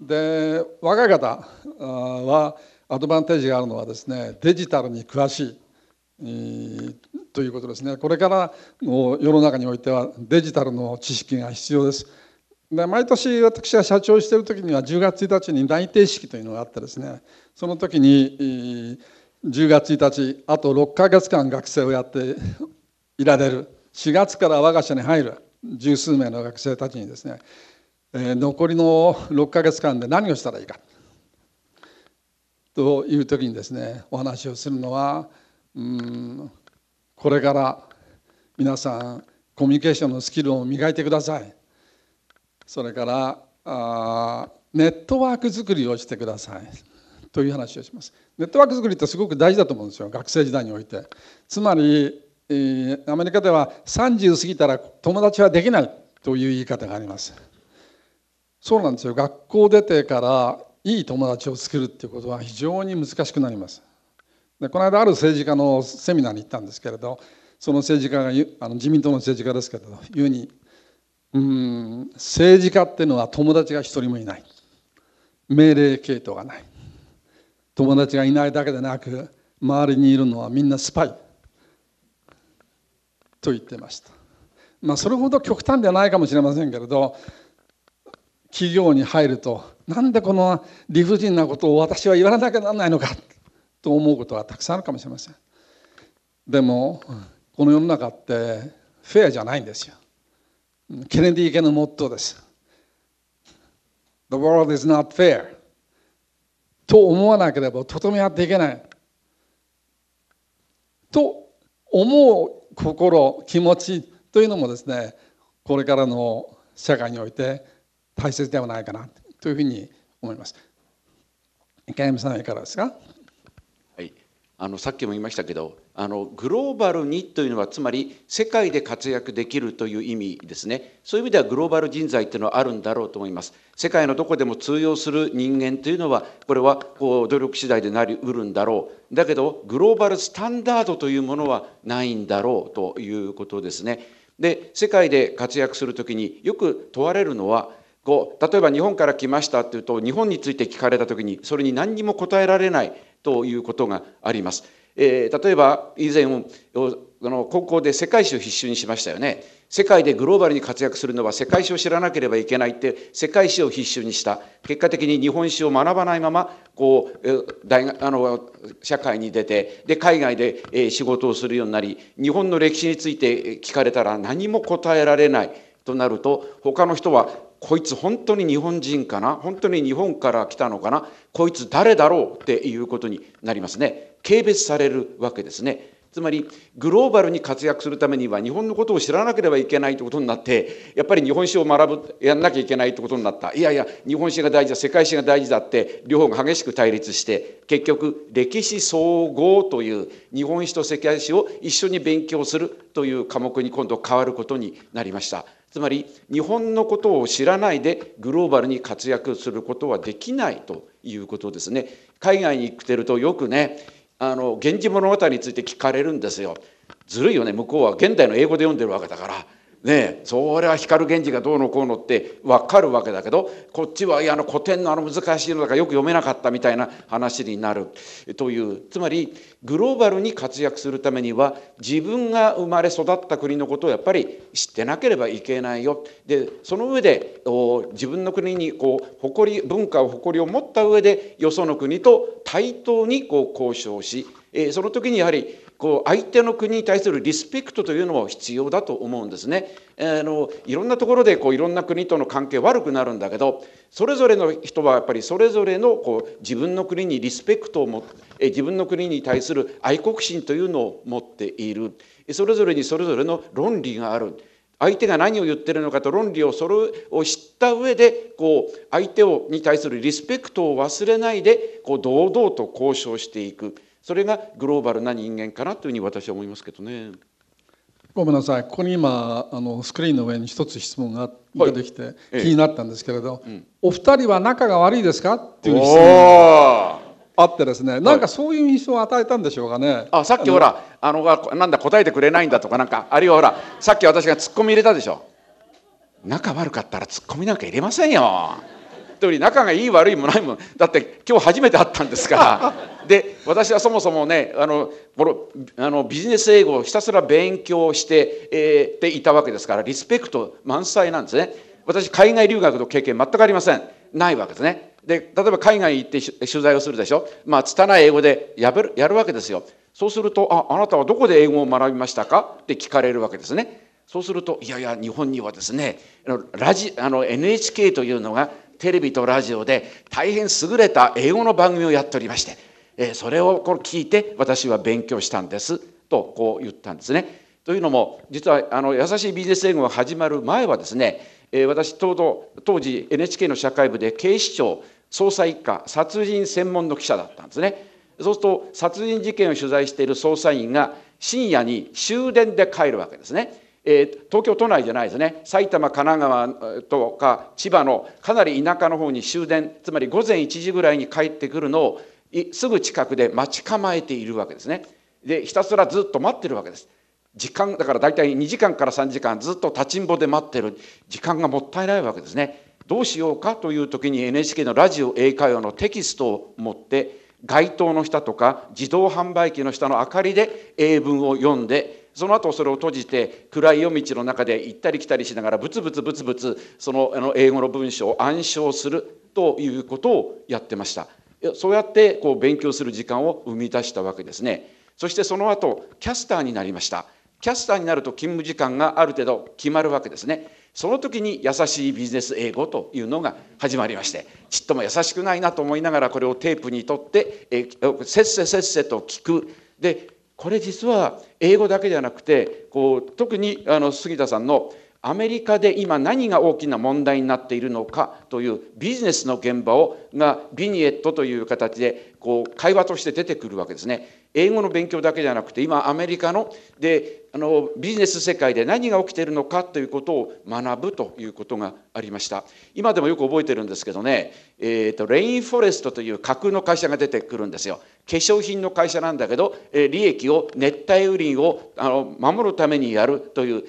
で若い方はアドバンテージがあるのはですねデジタルに詳しいということですねこれからの世の中においてはデジタルの知識が必要です。で毎年私が社長している時には10月1日に内定式というのがあってですねその時に10月1日あと6ヶ月間学生をやっていられる4月から我が社に入る十数名の学生たちにですねえ残りの6ヶ月間で何をしたらいいかという時にですねお話をするのはうんこれから皆さんコミュニケーションのスキルを磨いてくださいそれからあネットワーク作りをしてくださいという話をしますネットワーク作りってすごく大事だと思うんですよ学生時代においてつまり、アメリカでは30過ぎたら友達はできないという言い方がありますそうなんですよ学校出てからいい友達を作るっていうことは非常に難しくなりますでこの間ある政治家のセミナーに行ったんですけれどその政治家があの自民党の政治家ですけれど言うにうん政治家っていうのは友達が一人もいない命令系統がない友達がいないだけでなく周りにいるのはみんなスパイと言ってましたまあそれほど極端ではないかもしれませんけれど企業に入るとなんでこの理不尽なことを私は言わなきゃなんないのかと思うことはたくさんあるかもしれませんでもこの世の中ってフェアじゃないんですよケネディ家のモットーです The world is not fair と思わなければとてもやっていけないと思う心気持ちというのもですねこれからの社会において大切ではないかなというふうに思います。池上さんはいかがですか、はい、あのさっきも言いましたけどあのグローバルにというのはつまり世界で活躍できるという意味ですねそういう意味ではグローバル人材というのはあるんだろうと思います世界のどこでも通用する人間というのはこれはこう努力次第でなりうるんだろうだけどグローバルスタンダードというものはないんだろうということですねで世界で活躍する時によく問われるのはこう例えば日本から来ましたっていうと日本について聞かれた時にそれに何にも答えられないということがあります。えー、例えば以前あの高校で世界史を必修にしましたよね。世界でグローバルに活躍するのは世界史を知らなければいけないって世界史を必修にした結果的に日本史を学ばないままこう大学あの社会に出てで海外で仕事をするようになり日本の歴史について聞かれたら何も答えられないとなると他の人はこいつ本当に日本人かな本当に日本から来たのかなこいつ誰だろうっていうことになりますね。軽蔑されるわけですね。つまりグローバルに活躍するためには日本のことを知らなければいけないということになってやっぱり日本史を学ぶやんなきゃいけないということになったいやいや日本史が大事だ世界史が大事だって両方が激しく対立して結局歴史総合という日本史と世界史を一緒に勉強するという科目に今度変わることになりました。つまり日本のことを知らないでグローバルに活躍することはできないということですね。海外に行ってるとよくねあの「源氏物語」について聞かれるんですよ。ずるいよね向こうは現代の英語で読んでるわけだからねえそれは光源氏がどうのこうのって分かるわけだけどこっちはいやあの古典のあの難しいのだからよく読めなかったみたいな話になるというつまりグローバルに活躍するためには自分が生まれ育った国のことをやっぱり知ってなければいけないよでその上で自分の国にこう誇り文化を誇りを持った上でよその国と対等にこう交渉しその時にやはりこう相手の国に対するリスペクトというのも必要だと思うんですね。あのいろんなところでこういろんな国との関係悪くなるんだけどそれぞれの人はやっぱりそれぞれのこう自分の国にリスペクトを持って自分の国に対する愛国心というのを持っているそれぞれにそれぞれの論理がある。相手が何を言ってるのかと論理をそれを知った上でこう相手をに対するリスペクトを忘れないでこう堂々と交渉していくそれがグローバルな人間かなというふうに私は思いますけどね。ごめんなさいここに今あのスクリーンの上に一つ質問が出てきて、気になったんですけれど、ええうん、お二人は仲が悪いですかっていう質問があってですねなんかそういう印象を与えたんでしょうかね、はい、あさっきほらあのなんだ答えてくれないんだとかなんかあるいはほらさっき私がツッコミ入れたでしょ仲悪かったらツッコミなんか入れませんよ。とおり仲がいい悪いもないもんだって今日初めて会ったんですから で私はそもそもねあのあのビジネス英語をひたすら勉強して、えー、ていたわけですからリスペクト満載なんですね私海外留学の経験全くありませんないわけですねで例えば海外行って取材をするでしょまあ拙い英語でやるやるわけですよそうするとあ「あなたはどこで英語を学びましたか?」って聞かれるわけですねそうすると「いやいや日本にはですねラジあの NHK というのがテレビとラジオで大変優れた英語の番組をやっておりまして、えそれをこの聞いて私は勉強したんですとこう言ったんですね。というのも実はあの優しいビジネス英語が始まる前はですね、え私ちょうど当時 NHK の社会部で警視庁捜査一課殺人専門の記者だったんですね。そうすると殺人事件を取材している捜査員が深夜に終電で帰るわけですね。えー、東京都内じゃないですね埼玉神奈川とか千葉のかなり田舎の方に終電つまり午前1時ぐらいに帰ってくるのをすぐ近くで待ち構えているわけですねでひたすらずっと待ってるわけです時間だから大体2時間から3時間ずっと立ちんぼで待ってる時間がもったいないわけですねどうしようかという時に NHK のラジオ英会話のテキストを持って街灯の下とか自動販売機の下の明かりで英文を読んでその後それを閉じて暗い夜道の中で行ったり来たりしながらブツブツブツブツそのあの英語の文章を暗唱するということをやってましたそうやってこう勉強する時間を生み出したわけですねそしてその後キャスターになりましたキャスターになると勤務時間がある程度決まるわけですねその時に優しいビジネス英語というのが始まりましてちっとも優しくないなと思いながらこれをテープにとってえせっせせっせと聞くでこれ実は英語だけではなくてこう特にあの杉田さんのアメリカで今何が大きな問題になっているのかというビジネスの現場をがビニエットという形でこう会話として出てくるわけですね。英語の勉強だけじゃなくて今アメリカのであのビジネス世界で何が起きているのかということを学ぶということがありました今でもよく覚えてるんですけどね、えーと、レインフォレストという架空の会社が出てくるんですよ化粧品の会社なんだけど、え利益を熱帯雨林をあの守るためにやるという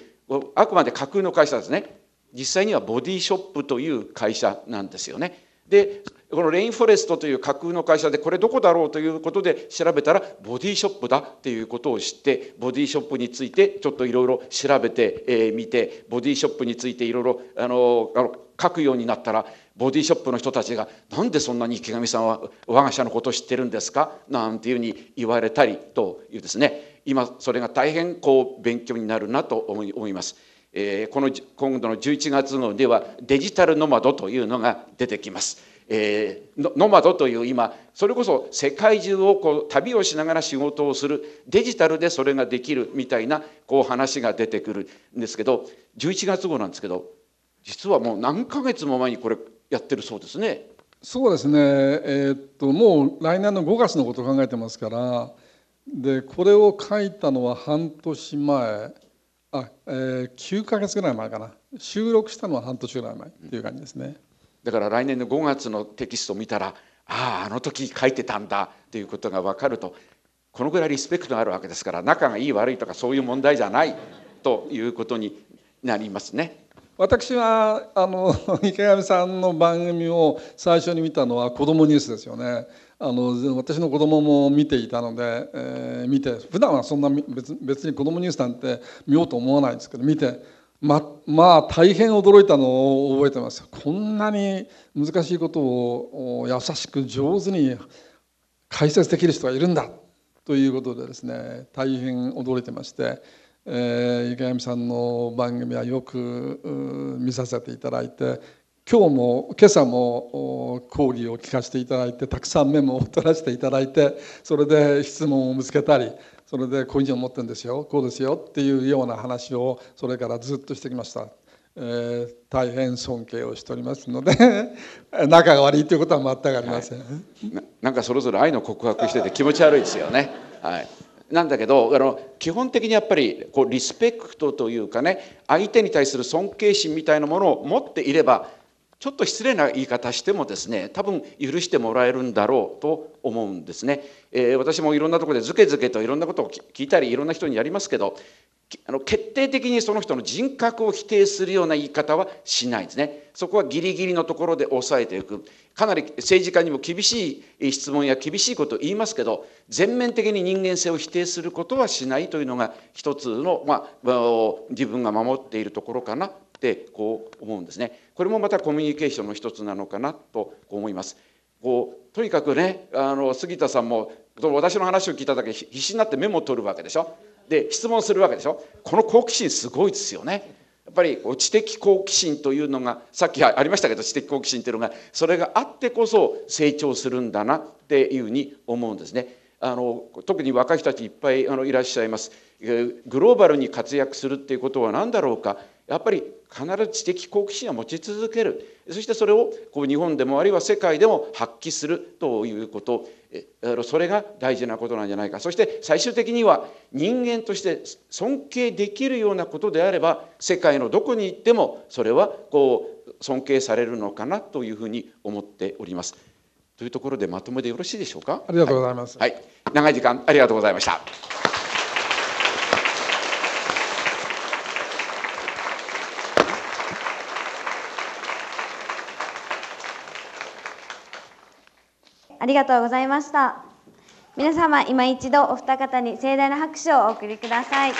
あくまで架空の会社ですね実際にはボディショップという会社なんですよねでこのレインフォレストという架空の会社でこれどこだろうということで調べたらボディショップだっていうことを知ってボディショップについてちょっといろいろ調べてみ、え見てボディショップについていろいろあのあの書くようになったらボディショップの人たちが「なんでそんなに池上さんは我が社のことを知ってるんですか?」なんていうふうに言われたりというですね今それが大変こう勉強になるなと思います。えー、この今度の11月号ではデジタルノマドというのが出てきます。えー、ノマドという今それこそ世界中をこう旅をしながら仕事をするデジタルでそれができるみたいなこう話が出てくるんですけど11月号なんですけど実はもう何ヶ月も前にこれやってるそうですね。そうですね、えー、っともう来年の5月のことを考えてますからでこれを書いたのは半年前。あ、えー、9か月ぐらい前かな収録したのは半年ぐらい前っていう感じですね、だから来年の5月のテキストを見たらあああの時書いてたんだということが分かるとこのぐらいリスペクトがあるわけですから仲がいい悪いとかそういう問題じゃないということになりますね。私はあの 池上さんの番組を最初に見たのは「子どもニュース」ですよね。あの私の子供も見ていたので、えー、見て普段はそんな別別に子供ニュースなんて見ようと思わないんですけど見てままあ大変驚いたのを覚えてますこんなに難しいことを優しく上手に解説できる人がいるんだということでですね大変驚いてまして。えー、池上さんの番組はよく見させていただいて今日も今朝も講義を聞かせていただいてたくさんメモを取らせていただいてそれで質問をぶつけたりそれでこういうふうに思ってるんですよこうですよっていうような話をそれからずっとしてきました。えー、大変尊敬をしておりますので 仲が悪いということは全くありません、はい、ななんかそれぞれ愛の告白してて気持ち悪いですよね。はい、なんだけどあの基本的にやっぱりこうリスペクトというかね相手に対する尊敬心みたいなものを持っていればちょっと失礼な言い方してもですね多分許してもらえるんだろうと思うんですね、えー、私もいろんなところでずけずけといろんなことを聞いたりいろんな人にやりますけどあの決定的にその人の人格を否定するような言い方はしないですねそこはギリギリのところで抑えていくかなり政治家にも厳しい質問や厳しいことを言いますけど全面的に人間性を否定することはしないというのが一つの、まあ、自分が守っているところかなってこう思うんですね。これもまたコミュニケーションの一つなのかなと思います。こうとにかくねあの杉田さんも私の話を聞いただけ必死になってメモを取るわけでしょで質問するわけでしょこの好奇心すごいですよね。やっぱりこう知的好奇心というのがさっきありましたけど知的好奇心というのがそれがあってこそ成長するんだなっていうふうに思うんですね。あの特に若い人たちいっぱいあのいらっしゃいます。グローバルに活躍するっていうことは何だろうかやっぱり必ず知的好奇心を持ち続けるそしてそれをこう日本でもあるいは世界でも発揮するということそれが大事なことなんじゃないかそして最終的には人間として尊敬できるようなことであれば世界のどこに行ってもそれはこう尊敬されるのかなというふうに思っております。というところでまとめでよろしいでしょうか。ありがとうございます。はい、長い時間ありがとうございました。ありがとうございました皆様今一度お二方に盛大な拍手をお送りください